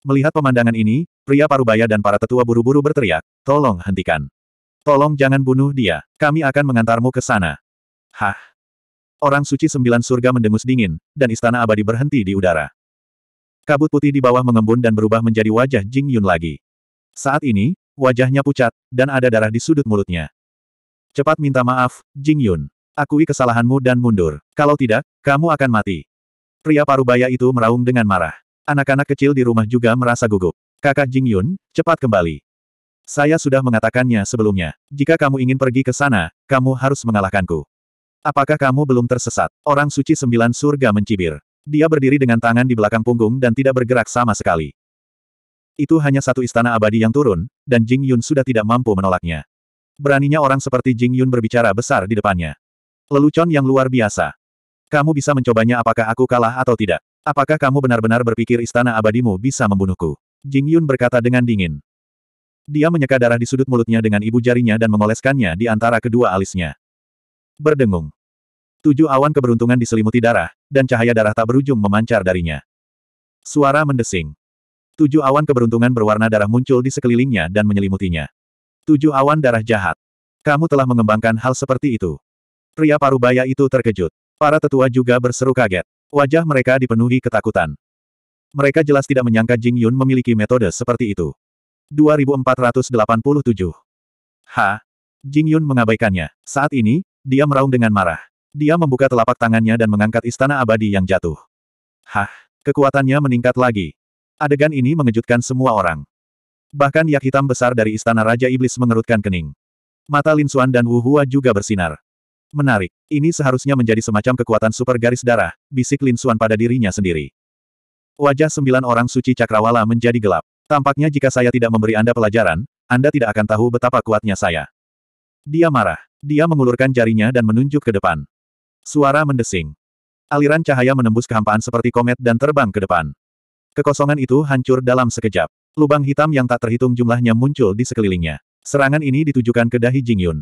Melihat pemandangan ini, pria parubaya dan para tetua buru-buru berteriak, tolong hentikan. Tolong jangan bunuh dia, kami akan mengantarmu ke sana. Hah? orang suci sembilan surga mendengus dingin, dan istana abadi berhenti di udara. Kabut putih di bawah mengembun dan berubah menjadi wajah Jing Yun lagi. Saat ini, wajahnya pucat, dan ada darah di sudut mulutnya. Cepat minta maaf, Jing Yun. Akui kesalahanmu dan mundur. Kalau tidak, kamu akan mati. Pria parubaya itu meraung dengan marah. Anak-anak kecil di rumah juga merasa gugup. Kakak Jing Yun, cepat kembali. Saya sudah mengatakannya sebelumnya. Jika kamu ingin pergi ke sana, kamu harus mengalahkanku. Apakah kamu belum tersesat? Orang suci sembilan surga mencibir. Dia berdiri dengan tangan di belakang punggung dan tidak bergerak sama sekali. Itu hanya satu istana abadi yang turun, dan Jing Yun sudah tidak mampu menolaknya. Beraninya orang seperti Jing Yun berbicara besar di depannya. Lelucon yang luar biasa. Kamu bisa mencobanya apakah aku kalah atau tidak? Apakah kamu benar-benar berpikir istana abadimu bisa membunuhku? Jing Yun berkata dengan dingin. Dia menyeka darah di sudut mulutnya dengan ibu jarinya dan mengoleskannya di antara kedua alisnya. Berdengung. Tujuh awan keberuntungan diselimuti darah, dan cahaya darah tak berujung memancar darinya. Suara mendesing. Tujuh awan keberuntungan berwarna darah muncul di sekelilingnya dan menyelimutinya. Tujuh awan darah jahat. Kamu telah mengembangkan hal seperti itu. Pria parubaya itu terkejut. Para tetua juga berseru kaget. Wajah mereka dipenuhi ketakutan. Mereka jelas tidak menyangka Jing Yun memiliki metode seperti itu. 2487. Ha? Jing Yun mengabaikannya. Saat ini, dia meraung dengan marah. Dia membuka telapak tangannya dan mengangkat istana abadi yang jatuh. Hah, kekuatannya meningkat lagi. Adegan ini mengejutkan semua orang. Bahkan yak hitam besar dari istana Raja Iblis mengerutkan kening. Mata Lin Xuan dan Wu Hua juga bersinar. Menarik, ini seharusnya menjadi semacam kekuatan super garis darah, bisik Lin Xuan pada dirinya sendiri. Wajah sembilan orang suci cakrawala menjadi gelap. Tampaknya jika saya tidak memberi Anda pelajaran, Anda tidak akan tahu betapa kuatnya saya. Dia marah. Dia mengulurkan jarinya dan menunjuk ke depan. Suara mendesing. Aliran cahaya menembus kehampaan seperti komet dan terbang ke depan. Kekosongan itu hancur dalam sekejap. Lubang hitam yang tak terhitung jumlahnya muncul di sekelilingnya. Serangan ini ditujukan ke dahi Jingyun.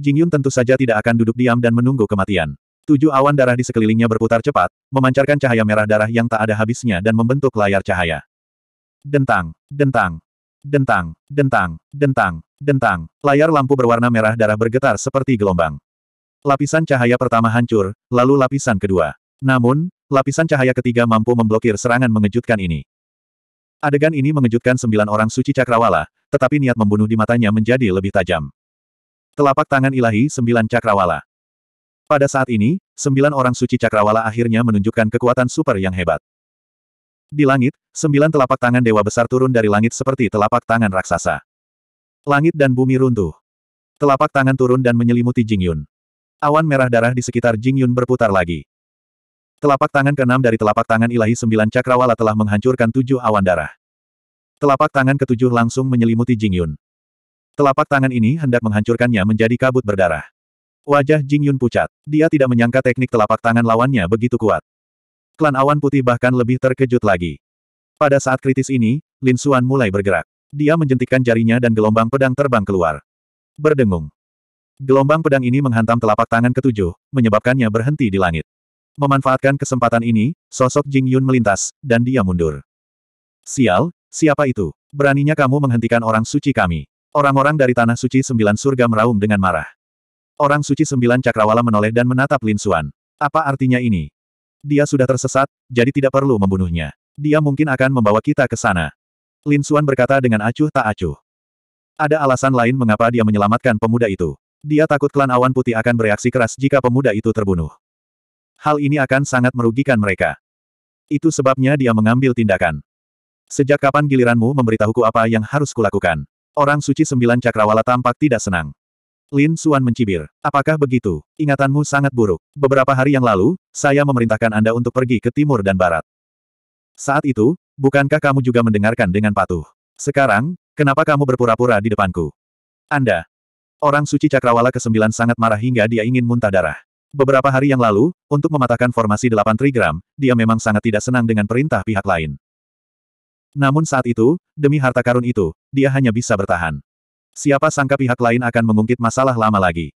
Jingyun tentu saja tidak akan duduk diam dan menunggu kematian. Tujuh awan darah di sekelilingnya berputar cepat, memancarkan cahaya merah darah yang tak ada habisnya dan membentuk layar cahaya. Dentang, dentang, Dentang, dentang, dentang, dentang. Layar lampu berwarna merah darah bergetar seperti gelombang. Lapisan cahaya pertama hancur, lalu lapisan kedua. Namun, lapisan cahaya ketiga mampu memblokir serangan mengejutkan ini. Adegan ini mengejutkan sembilan orang suci cakrawala, tetapi niat membunuh di matanya menjadi lebih tajam. Telapak tangan ilahi sembilan cakrawala. Pada saat ini, sembilan orang suci cakrawala akhirnya menunjukkan kekuatan super yang hebat. Di langit, sembilan telapak tangan dewa besar turun dari langit seperti telapak tangan raksasa. Langit dan bumi runtuh. Telapak tangan turun dan menyelimuti Jingyun. Awan merah darah di sekitar Jingyun berputar lagi. Telapak tangan keenam dari telapak tangan ilahi sembilan cakrawala telah menghancurkan tujuh awan darah. Telapak tangan ketujuh langsung menyelimuti Jingyun. Telapak tangan ini hendak menghancurkannya menjadi kabut berdarah. Wajah Jingyun pucat. Dia tidak menyangka teknik telapak tangan lawannya begitu kuat. Klan Awan Putih bahkan lebih terkejut lagi. Pada saat kritis ini, Lin Xuan mulai bergerak. Dia menjentikkan jarinya dan gelombang pedang terbang keluar. Berdengung. Gelombang pedang ini menghantam telapak tangan ketujuh, menyebabkannya berhenti di langit. Memanfaatkan kesempatan ini, sosok Jing Yun melintas, dan dia mundur. Sial, siapa itu? Beraninya kamu menghentikan orang suci kami. Orang-orang dari Tanah Suci Sembilan Surga meraung dengan marah. Orang suci Sembilan Cakrawala menoleh dan menatap Lin Xuan. Apa artinya ini? Dia sudah tersesat, jadi tidak perlu membunuhnya. Dia mungkin akan membawa kita ke sana. Lin Xuan berkata dengan acuh tak acuh. Ada alasan lain mengapa dia menyelamatkan pemuda itu. Dia takut klan awan putih akan bereaksi keras jika pemuda itu terbunuh. Hal ini akan sangat merugikan mereka. Itu sebabnya dia mengambil tindakan. Sejak kapan giliranmu memberitahuku apa yang harus kulakukan? Orang suci sembilan cakrawala tampak tidak senang. Lin Suan mencibir. Apakah begitu? Ingatanmu sangat buruk. Beberapa hari yang lalu, saya memerintahkan Anda untuk pergi ke timur dan barat. Saat itu, bukankah kamu juga mendengarkan dengan patuh? Sekarang, kenapa kamu berpura-pura di depanku? Anda. Orang suci cakrawala ke-9 sangat marah hingga dia ingin muntah darah. Beberapa hari yang lalu, untuk mematahkan formasi 8 trigram, dia memang sangat tidak senang dengan perintah pihak lain. Namun saat itu, demi harta karun itu, dia hanya bisa bertahan. Siapa sangka pihak lain akan mengungkit masalah lama lagi.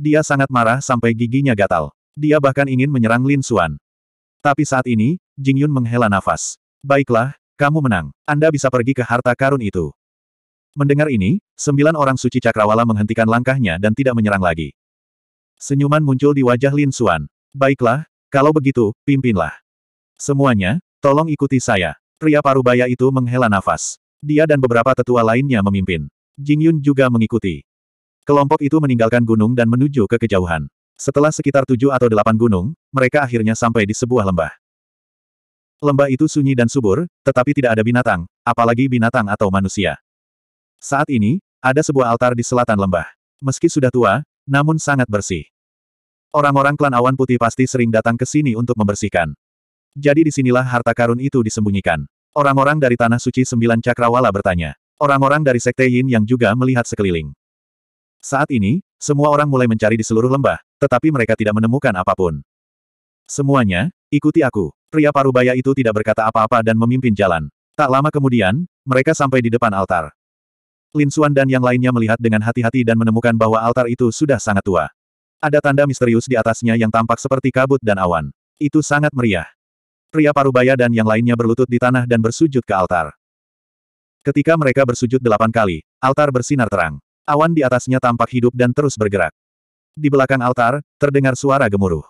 Dia sangat marah sampai giginya gatal. Dia bahkan ingin menyerang Lin Xuan. Tapi saat ini, Jing Yun menghela nafas. Baiklah, kamu menang. Anda bisa pergi ke harta karun itu. Mendengar ini, sembilan orang suci cakrawala menghentikan langkahnya dan tidak menyerang lagi. Senyuman muncul di wajah Lin Xuan. Baiklah, kalau begitu, pimpinlah. Semuanya, tolong ikuti saya. Pria parubaya itu menghela nafas. Dia dan beberapa tetua lainnya memimpin. Jing Yun juga mengikuti. Kelompok itu meninggalkan gunung dan menuju ke kejauhan. Setelah sekitar tujuh atau delapan gunung, mereka akhirnya sampai di sebuah lembah. Lembah itu sunyi dan subur, tetapi tidak ada binatang, apalagi binatang atau manusia. Saat ini, ada sebuah altar di selatan lembah. Meski sudah tua, namun sangat bersih. Orang-orang klan awan putih pasti sering datang ke sini untuk membersihkan. Jadi disinilah harta karun itu disembunyikan. Orang-orang dari Tanah Suci Sembilan Cakrawala bertanya. Orang-orang dari Sekte Yin yang juga melihat sekeliling. Saat ini, semua orang mulai mencari di seluruh lembah, tetapi mereka tidak menemukan apapun. Semuanya, ikuti aku. Pria parubaya itu tidak berkata apa-apa dan memimpin jalan. Tak lama kemudian, mereka sampai di depan altar. Lin Xuan dan yang lainnya melihat dengan hati-hati dan menemukan bahwa altar itu sudah sangat tua. Ada tanda misterius di atasnya yang tampak seperti kabut dan awan. Itu sangat meriah. Pria parubaya dan yang lainnya berlutut di tanah dan bersujud ke altar. Ketika mereka bersujud delapan kali, altar bersinar terang. Awan di atasnya tampak hidup dan terus bergerak. Di belakang altar, terdengar suara gemuruh.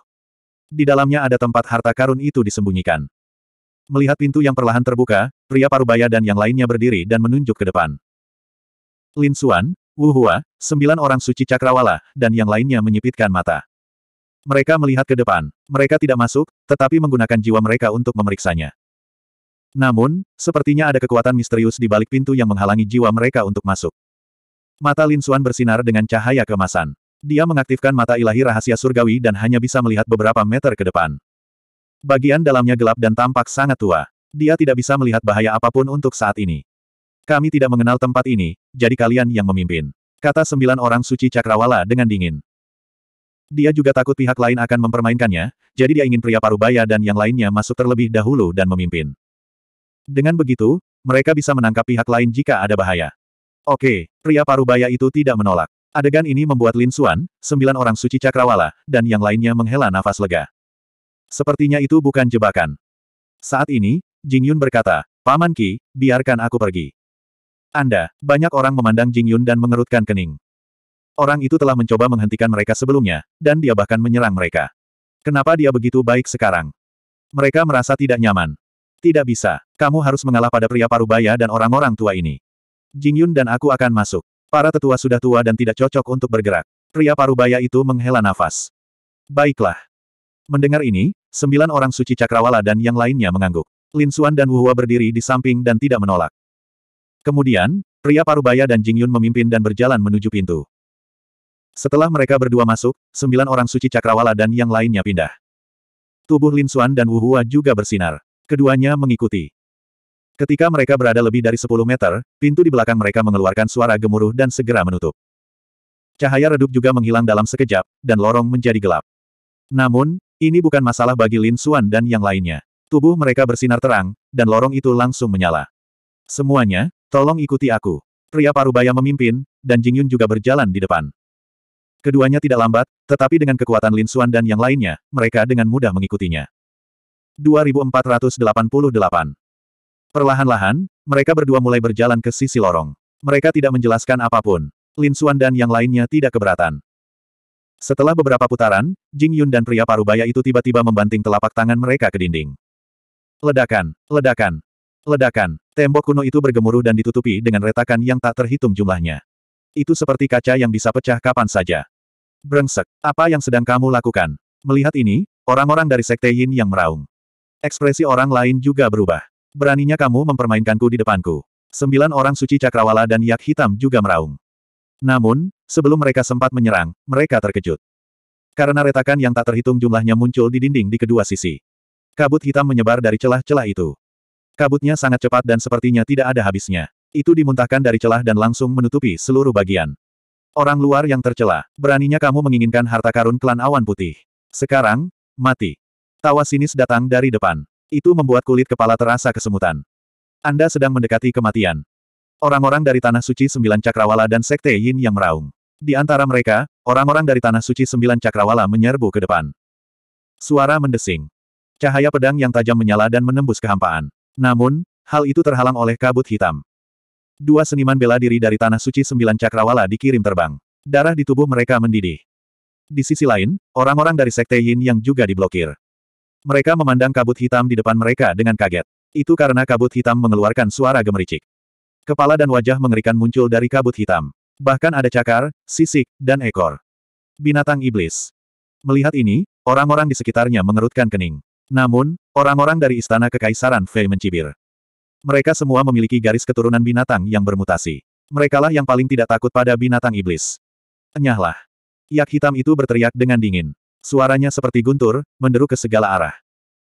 Di dalamnya ada tempat harta karun itu disembunyikan. Melihat pintu yang perlahan terbuka, pria parubaya dan yang lainnya berdiri dan menunjuk ke depan. Lin Xuan, Wu Hua, sembilan orang suci cakrawala, dan yang lainnya menyipitkan mata. Mereka melihat ke depan. Mereka tidak masuk, tetapi menggunakan jiwa mereka untuk memeriksanya. Namun, sepertinya ada kekuatan misterius di balik pintu yang menghalangi jiwa mereka untuk masuk. Mata Lin Xuan bersinar dengan cahaya kemasan. Dia mengaktifkan mata ilahi rahasia surgawi dan hanya bisa melihat beberapa meter ke depan. Bagian dalamnya gelap dan tampak sangat tua. Dia tidak bisa melihat bahaya apapun untuk saat ini. Kami tidak mengenal tempat ini, jadi kalian yang memimpin. Kata sembilan orang suci cakrawala dengan dingin. Dia juga takut pihak lain akan mempermainkannya, jadi dia ingin pria parubaya dan yang lainnya masuk terlebih dahulu dan memimpin. Dengan begitu, mereka bisa menangkap pihak lain jika ada bahaya. Oke, pria parubaya itu tidak menolak. Adegan ini membuat Lin Suan, sembilan orang suci cakrawala, dan yang lainnya menghela nafas lega. Sepertinya itu bukan jebakan. Saat ini, Jing Yun berkata, Paman Ki, biarkan aku pergi. Anda, banyak orang memandang Jing Yun dan mengerutkan kening. Orang itu telah mencoba menghentikan mereka sebelumnya, dan dia bahkan menyerang mereka. Kenapa dia begitu baik sekarang? Mereka merasa tidak nyaman. Tidak bisa. Kamu harus mengalah pada pria parubaya dan orang-orang tua ini. Jing Yun dan aku akan masuk. Para tetua sudah tua dan tidak cocok untuk bergerak. Pria parubaya itu menghela nafas. Baiklah. Mendengar ini, sembilan orang suci cakrawala dan yang lainnya mengangguk. Lin Xuan dan Wu Hua berdiri di samping dan tidak menolak. Kemudian, pria parubaya dan Jing Yun memimpin dan berjalan menuju pintu. Setelah mereka berdua masuk, sembilan orang suci cakrawala dan yang lainnya pindah. Tubuh Lin Xuan dan Wu Hua juga bersinar. Keduanya mengikuti. Ketika mereka berada lebih dari 10 meter, pintu di belakang mereka mengeluarkan suara gemuruh dan segera menutup. Cahaya redup juga menghilang dalam sekejap, dan lorong menjadi gelap. Namun, ini bukan masalah bagi Lin Xuan dan yang lainnya. Tubuh mereka bersinar terang, dan lorong itu langsung menyala. Semuanya, tolong ikuti aku. Pria parubaya memimpin, dan Jingyun juga berjalan di depan. Keduanya tidak lambat, tetapi dengan kekuatan Lin Xuan dan yang lainnya, mereka dengan mudah mengikutinya. 2488. Perlahan-lahan, mereka berdua mulai berjalan ke sisi lorong. Mereka tidak menjelaskan apapun. Lin Xuan dan yang lainnya tidak keberatan. Setelah beberapa putaran, Jing Yun dan pria parubaya itu tiba-tiba membanting telapak tangan mereka ke dinding. Ledakan, ledakan, ledakan. Tembok kuno itu bergemuruh dan ditutupi dengan retakan yang tak terhitung jumlahnya. Itu seperti kaca yang bisa pecah kapan saja. Brengsek, apa yang sedang kamu lakukan? Melihat ini, orang-orang dari Sekte Yin yang meraung. Ekspresi orang lain juga berubah. Beraninya kamu mempermainkanku di depanku. Sembilan orang suci cakrawala dan yak hitam juga meraung. Namun, sebelum mereka sempat menyerang, mereka terkejut. Karena retakan yang tak terhitung jumlahnya muncul di dinding di kedua sisi. Kabut hitam menyebar dari celah-celah itu. Kabutnya sangat cepat dan sepertinya tidak ada habisnya. Itu dimuntahkan dari celah dan langsung menutupi seluruh bagian. Orang luar yang tercela, beraninya kamu menginginkan harta karun klan awan putih. Sekarang, mati. Tawa sinis datang dari depan. Itu membuat kulit kepala terasa kesemutan. Anda sedang mendekati kematian. Orang-orang dari Tanah Suci Sembilan Cakrawala dan Sekte Yin yang meraung. Di antara mereka, orang-orang dari Tanah Suci Sembilan Cakrawala menyerbu ke depan. Suara mendesing. Cahaya pedang yang tajam menyala dan menembus kehampaan. Namun, hal itu terhalang oleh kabut hitam. Dua seniman bela diri dari Tanah Suci Sembilan Cakrawala dikirim terbang. Darah di tubuh mereka mendidih. Di sisi lain, orang-orang dari Sekte Yin yang juga diblokir. Mereka memandang kabut hitam di depan mereka dengan kaget. Itu karena kabut hitam mengeluarkan suara gemericik. Kepala dan wajah mengerikan muncul dari kabut hitam. Bahkan ada cakar, sisik, dan ekor. Binatang iblis. Melihat ini, orang-orang di sekitarnya mengerutkan kening. Namun, orang-orang dari istana kekaisaran Fei mencibir. Mereka semua memiliki garis keturunan binatang yang bermutasi. Merekalah yang paling tidak takut pada binatang iblis. Enyahlah. Yak hitam itu berteriak dengan dingin. Suaranya seperti guntur, menderu ke segala arah.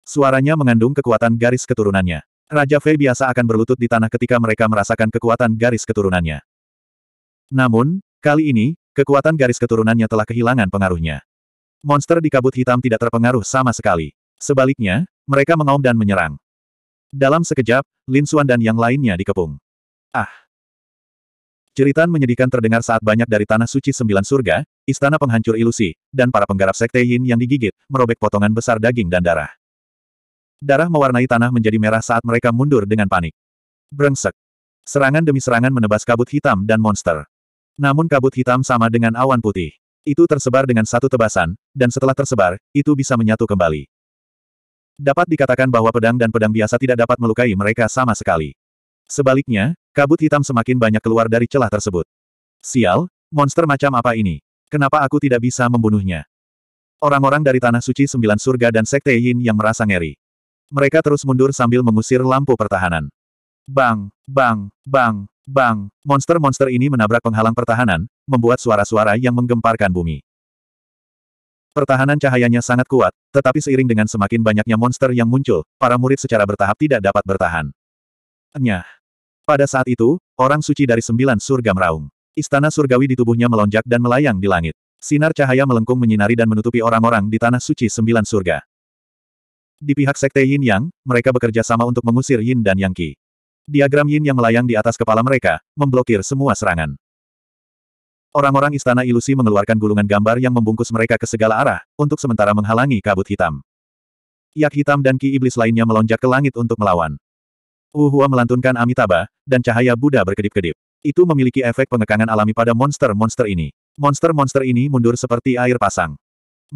Suaranya mengandung kekuatan garis keturunannya. Raja Fei biasa akan berlutut di tanah ketika mereka merasakan kekuatan garis keturunannya. Namun, kali ini, kekuatan garis keturunannya telah kehilangan pengaruhnya. Monster di kabut hitam tidak terpengaruh sama sekali. Sebaliknya, mereka mengaum dan menyerang. Dalam sekejap, Lin Xuan dan yang lainnya dikepung. Ah! Jeritan menyedihkan terdengar saat banyak dari tanah suci sembilan surga, istana penghancur ilusi, dan para penggarap sekte Yin yang digigit, merobek potongan besar daging dan darah. Darah mewarnai tanah menjadi merah saat mereka mundur dengan panik. Brengsek. Serangan demi serangan menebas kabut hitam dan monster. Namun kabut hitam sama dengan awan putih. Itu tersebar dengan satu tebasan, dan setelah tersebar, itu bisa menyatu kembali. Dapat dikatakan bahwa pedang dan pedang biasa tidak dapat melukai mereka sama sekali. Sebaliknya, Kabut hitam semakin banyak keluar dari celah tersebut. Sial, monster macam apa ini? Kenapa aku tidak bisa membunuhnya? Orang-orang dari Tanah Suci Sembilan Surga dan Sekte Yin yang merasa ngeri. Mereka terus mundur sambil mengusir lampu pertahanan. Bang, bang, bang, bang, monster-monster ini menabrak penghalang pertahanan, membuat suara-suara yang menggemparkan bumi. Pertahanan cahayanya sangat kuat, tetapi seiring dengan semakin banyaknya monster yang muncul, para murid secara bertahap tidak dapat bertahan. Enyah. Pada saat itu, orang suci dari sembilan surga meraung. Istana surgawi di tubuhnya melonjak dan melayang di langit. Sinar cahaya melengkung menyinari dan menutupi orang-orang di tanah suci sembilan surga. Di pihak sekte Yin Yang, mereka bekerja sama untuk mengusir Yin dan Yang Qi. Diagram Yin yang melayang di atas kepala mereka, memblokir semua serangan. Orang-orang istana ilusi mengeluarkan gulungan gambar yang membungkus mereka ke segala arah, untuk sementara menghalangi kabut hitam. Yak hitam dan Ki Iblis lainnya melonjak ke langit untuk melawan. Uhua melantunkan Amitabha, dan cahaya Buddha berkedip-kedip. Itu memiliki efek pengekangan alami pada monster-monster ini. Monster-monster ini mundur seperti air pasang.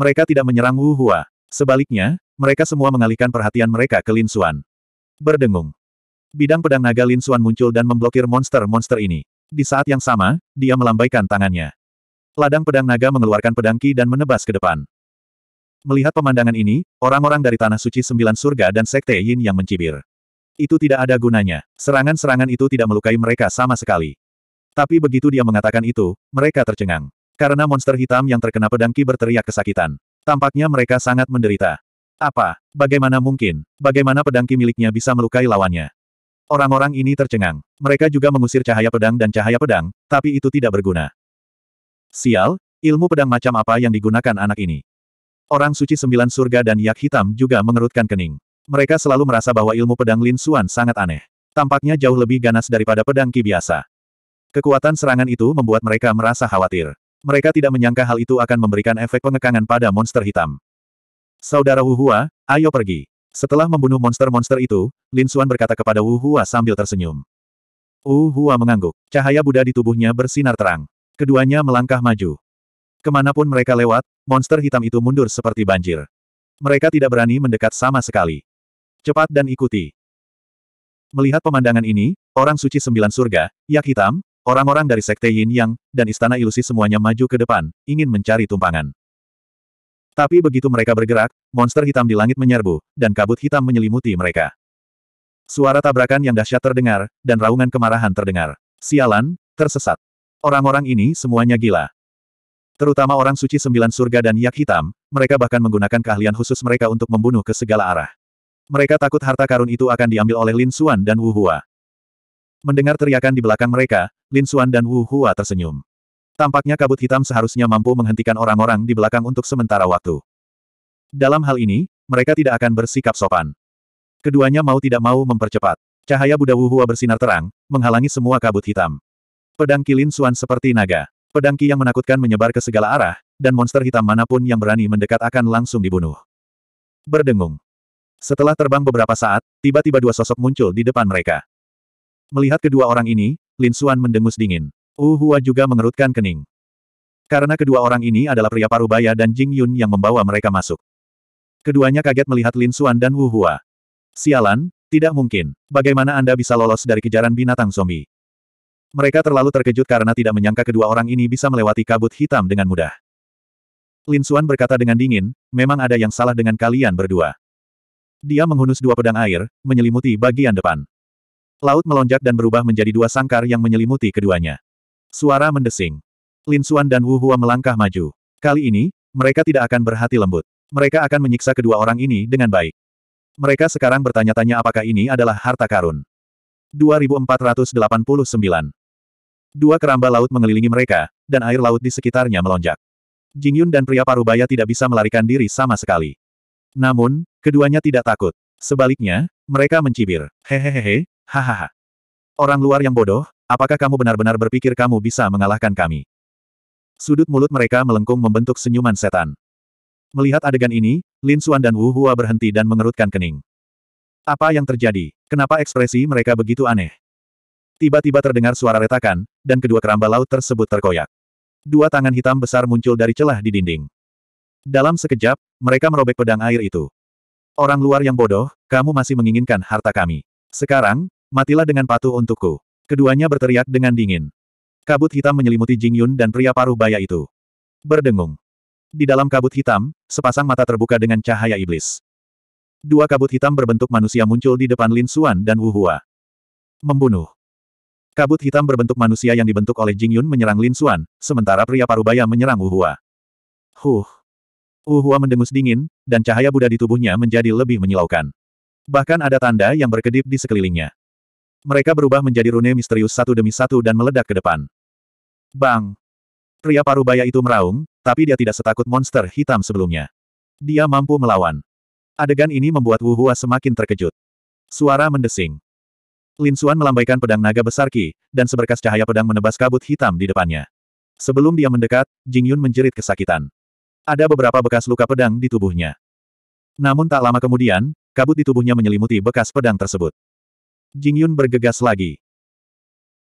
Mereka tidak menyerang Wu Hua, Sebaliknya, mereka semua mengalihkan perhatian mereka ke Lin Xuan. Berdengung. Bidang pedang naga Lin Xuan muncul dan memblokir monster-monster ini. Di saat yang sama, dia melambaikan tangannya. Ladang pedang naga mengeluarkan pedang ki dan menebas ke depan. Melihat pemandangan ini, orang-orang dari Tanah Suci Sembilan Surga dan Sekte Yin yang mencibir. Itu tidak ada gunanya. Serangan-serangan itu tidak melukai mereka sama sekali. Tapi begitu dia mengatakan itu, mereka tercengang. Karena monster hitam yang terkena pedangki berteriak kesakitan. Tampaknya mereka sangat menderita. Apa? Bagaimana mungkin? Bagaimana pedangki miliknya bisa melukai lawannya? Orang-orang ini tercengang. Mereka juga mengusir cahaya pedang dan cahaya pedang, tapi itu tidak berguna. Sial, ilmu pedang macam apa yang digunakan anak ini? Orang suci sembilan surga dan yak hitam juga mengerutkan kening. Mereka selalu merasa bahwa ilmu pedang Lin Xuan sangat aneh. Tampaknya jauh lebih ganas daripada pedang Ki biasa. Kekuatan serangan itu membuat mereka merasa khawatir. Mereka tidak menyangka hal itu akan memberikan efek pengekangan pada monster hitam. Saudara Wuhua, ayo pergi. Setelah membunuh monster-monster itu, Lin Xuan berkata kepada Wuhua sambil tersenyum. Wuhua mengangguk. Cahaya Buddha di tubuhnya bersinar terang. Keduanya melangkah maju. Kemanapun mereka lewat, monster hitam itu mundur seperti banjir. Mereka tidak berani mendekat sama sekali. Cepat dan ikuti. Melihat pemandangan ini, orang suci sembilan surga, yak hitam, orang-orang dari sekte Yin Yang, dan istana ilusi semuanya maju ke depan, ingin mencari tumpangan. Tapi begitu mereka bergerak, monster hitam di langit menyerbu, dan kabut hitam menyelimuti mereka. Suara tabrakan yang dahsyat terdengar, dan raungan kemarahan terdengar. Sialan, tersesat. Orang-orang ini semuanya gila. Terutama orang suci sembilan surga dan yak hitam, mereka bahkan menggunakan keahlian khusus mereka untuk membunuh ke segala arah. Mereka takut harta karun itu akan diambil oleh Lin Xuan dan Wu Hua. Mendengar teriakan di belakang mereka, Lin Xuan dan Wu Hua tersenyum. Tampaknya kabut hitam seharusnya mampu menghentikan orang-orang di belakang untuk sementara waktu. Dalam hal ini, mereka tidak akan bersikap sopan. Keduanya mau tidak mau mempercepat. Cahaya Buddha Wu Hua bersinar terang, menghalangi semua kabut hitam. Pedang Kilin Xuan seperti naga. Pedang Ki yang menakutkan menyebar ke segala arah, dan monster hitam manapun yang berani mendekat akan langsung dibunuh. Berdengung. Setelah terbang beberapa saat, tiba-tiba dua sosok muncul di depan mereka. Melihat kedua orang ini, Lin Xuan mendengus dingin. Wu Hua juga mengerutkan kening. Karena kedua orang ini adalah pria parubaya dan Jing Yun yang membawa mereka masuk. Keduanya kaget melihat Lin Xuan dan Wu Hua. Sialan, tidak mungkin. Bagaimana Anda bisa lolos dari kejaran binatang zombie? Mereka terlalu terkejut karena tidak menyangka kedua orang ini bisa melewati kabut hitam dengan mudah. Lin Xuan berkata dengan dingin, memang ada yang salah dengan kalian berdua. Dia menghunus dua pedang air, menyelimuti bagian depan. Laut melonjak dan berubah menjadi dua sangkar yang menyelimuti keduanya. Suara mendesing. Lin Xuan dan Wu Hua melangkah maju. Kali ini, mereka tidak akan berhati lembut. Mereka akan menyiksa kedua orang ini dengan baik. Mereka sekarang bertanya-tanya apakah ini adalah harta karun. 2489 Dua keramba laut mengelilingi mereka, dan air laut di sekitarnya melonjak. Jingyun dan pria parubaya tidak bisa melarikan diri sama sekali. Namun, keduanya tidak takut. Sebaliknya, mereka mencibir. Hehehehe, hahaha. Orang luar yang bodoh, apakah kamu benar-benar berpikir kamu bisa mengalahkan kami? Sudut mulut mereka melengkung membentuk senyuman setan. Melihat adegan ini, Lin Xuan dan Wu Hua berhenti dan mengerutkan kening. Apa yang terjadi? Kenapa ekspresi mereka begitu aneh? Tiba-tiba terdengar suara retakan, dan kedua keramba laut tersebut terkoyak. Dua tangan hitam besar muncul dari celah di dinding. Dalam sekejap, mereka merobek pedang air itu. Orang luar yang bodoh, kamu masih menginginkan harta kami. Sekarang, matilah dengan patuh untukku. Keduanya berteriak dengan dingin. Kabut hitam menyelimuti Jing Yun dan pria paruh baya itu. Berdengung. Di dalam kabut hitam, sepasang mata terbuka dengan cahaya iblis. Dua kabut hitam berbentuk manusia muncul di depan Lin Suan dan Wu Hua. Membunuh. Kabut hitam berbentuk manusia yang dibentuk oleh Jing Yun menyerang Lin Suan, sementara pria parubaya menyerang Wu Hua. Huh. Uhua mendengus dingin, dan cahaya Buddha di tubuhnya menjadi lebih menyilaukan. Bahkan ada tanda yang berkedip di sekelilingnya. Mereka berubah menjadi rune misterius satu demi satu dan meledak ke depan. Bang! Pria parubaya itu meraung, tapi dia tidak setakut monster hitam sebelumnya. Dia mampu melawan. Adegan ini membuat Wuhua semakin terkejut. Suara mendesing. Lin Suan melambaikan pedang naga besar Ki, dan seberkas cahaya pedang menebas kabut hitam di depannya. Sebelum dia mendekat, Jing Yun menjerit kesakitan. Ada beberapa bekas luka pedang di tubuhnya. Namun tak lama kemudian, kabut di tubuhnya menyelimuti bekas pedang tersebut. Jing Yun bergegas lagi.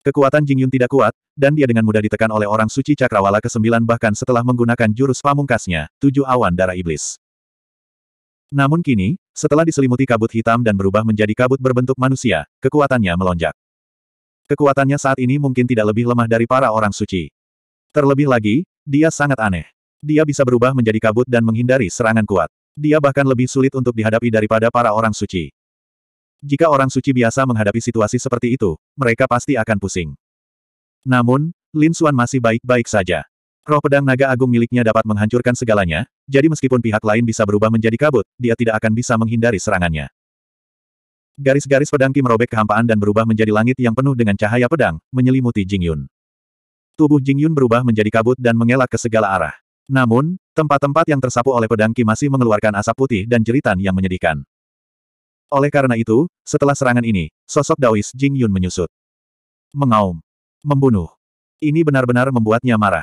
Kekuatan Jing Yun tidak kuat, dan dia dengan mudah ditekan oleh orang suci cakrawala ke-9 bahkan setelah menggunakan jurus pamungkasnya, tujuh awan darah iblis. Namun kini, setelah diselimuti kabut hitam dan berubah menjadi kabut berbentuk manusia, kekuatannya melonjak. Kekuatannya saat ini mungkin tidak lebih lemah dari para orang suci. Terlebih lagi, dia sangat aneh. Dia bisa berubah menjadi kabut dan menghindari serangan kuat. Dia bahkan lebih sulit untuk dihadapi daripada para orang suci. Jika orang suci biasa menghadapi situasi seperti itu, mereka pasti akan pusing. Namun, Lin Xuan masih baik-baik saja. Roh pedang naga agung miliknya dapat menghancurkan segalanya, jadi meskipun pihak lain bisa berubah menjadi kabut, dia tidak akan bisa menghindari serangannya. Garis-garis pedang Ki merobek kehampaan dan berubah menjadi langit yang penuh dengan cahaya pedang, menyelimuti Jingyun. Tubuh Jingyun berubah menjadi kabut dan mengelak ke segala arah. Namun, tempat-tempat yang tersapu oleh pedang Ki masih mengeluarkan asap putih dan jeritan yang menyedihkan. Oleh karena itu, setelah serangan ini, sosok Daois Jing Yun menyusut. Mengaum. Membunuh. Ini benar-benar membuatnya marah.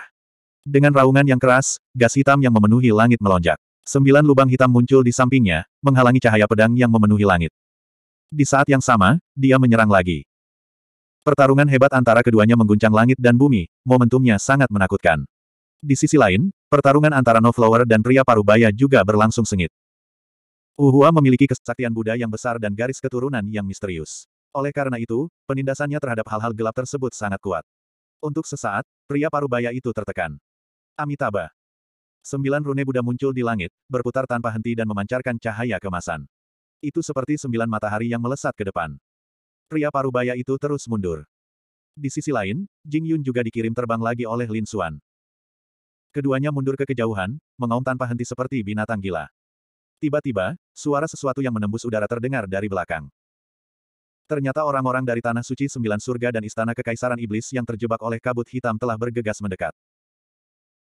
Dengan raungan yang keras, gas hitam yang memenuhi langit melonjak. Sembilan lubang hitam muncul di sampingnya, menghalangi cahaya pedang yang memenuhi langit. Di saat yang sama, dia menyerang lagi. Pertarungan hebat antara keduanya mengguncang langit dan bumi, momentumnya sangat menakutkan. Di sisi lain, pertarungan antara No Flower dan pria parubaya juga berlangsung sengit. Uhua memiliki kesaktian Buddha yang besar dan garis keturunan yang misterius. Oleh karena itu, penindasannya terhadap hal-hal gelap tersebut sangat kuat. Untuk sesaat, pria parubaya itu tertekan. Amitabha. Sembilan rune Buddha muncul di langit, berputar tanpa henti dan memancarkan cahaya kemasan. Itu seperti sembilan matahari yang melesat ke depan. Pria parubaya itu terus mundur. Di sisi lain, Jing Yun juga dikirim terbang lagi oleh Lin Xuan. Keduanya mundur ke kejauhan, mengaum tanpa henti seperti binatang gila. Tiba-tiba, suara sesuatu yang menembus udara terdengar dari belakang. Ternyata orang-orang dari Tanah Suci Sembilan Surga dan Istana Kekaisaran Iblis yang terjebak oleh kabut hitam telah bergegas mendekat.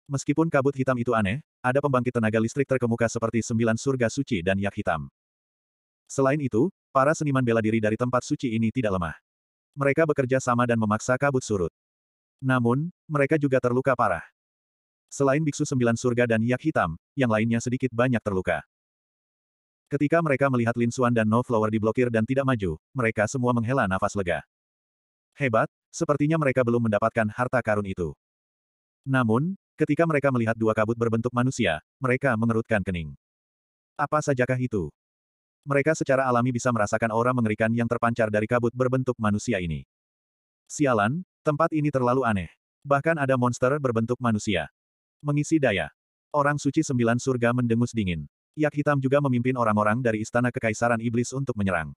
Meskipun kabut hitam itu aneh, ada pembangkit tenaga listrik terkemuka seperti Sembilan Surga Suci dan Yak Hitam. Selain itu, para seniman bela diri dari tempat suci ini tidak lemah. Mereka bekerja sama dan memaksa kabut surut. Namun, mereka juga terluka parah. Selain Biksu Sembilan Surga dan Yak Hitam, yang lainnya sedikit banyak terluka. Ketika mereka melihat Lin Xuan dan No Flower diblokir dan tidak maju, mereka semua menghela nafas lega. Hebat, sepertinya mereka belum mendapatkan harta karun itu. Namun, ketika mereka melihat dua kabut berbentuk manusia, mereka mengerutkan kening. Apa sajakah itu? Mereka secara alami bisa merasakan aura mengerikan yang terpancar dari kabut berbentuk manusia ini. Sialan, tempat ini terlalu aneh. Bahkan ada monster berbentuk manusia. Mengisi daya. Orang suci sembilan surga mendengus dingin. Yak hitam juga memimpin orang-orang dari istana kekaisaran iblis untuk menyerang.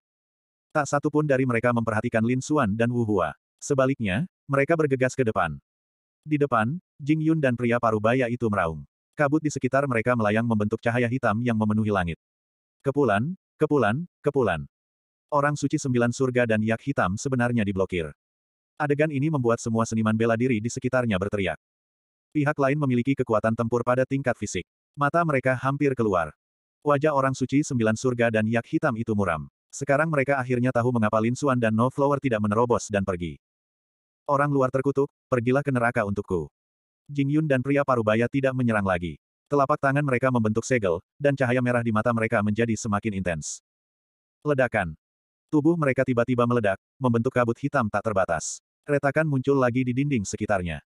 Tak satu pun dari mereka memperhatikan Lin Suan dan Wu Hua. Sebaliknya, mereka bergegas ke depan. Di depan, Jing Yun dan pria parubaya itu meraung. Kabut di sekitar mereka melayang membentuk cahaya hitam yang memenuhi langit. Kepulan, kepulan, kepulan. Orang suci sembilan surga dan yak hitam sebenarnya diblokir. Adegan ini membuat semua seniman bela diri di sekitarnya berteriak. Pihak lain memiliki kekuatan tempur pada tingkat fisik. Mata mereka hampir keluar. Wajah orang suci sembilan surga dan yak hitam itu muram. Sekarang mereka akhirnya tahu mengapa Lin Xuan dan No Flower tidak menerobos dan pergi. Orang luar terkutuk, pergilah ke neraka untukku. Jing Yun dan pria parubaya tidak menyerang lagi. Telapak tangan mereka membentuk segel, dan cahaya merah di mata mereka menjadi semakin intens. Ledakan. Tubuh mereka tiba-tiba meledak, membentuk kabut hitam tak terbatas. Retakan muncul lagi di dinding sekitarnya.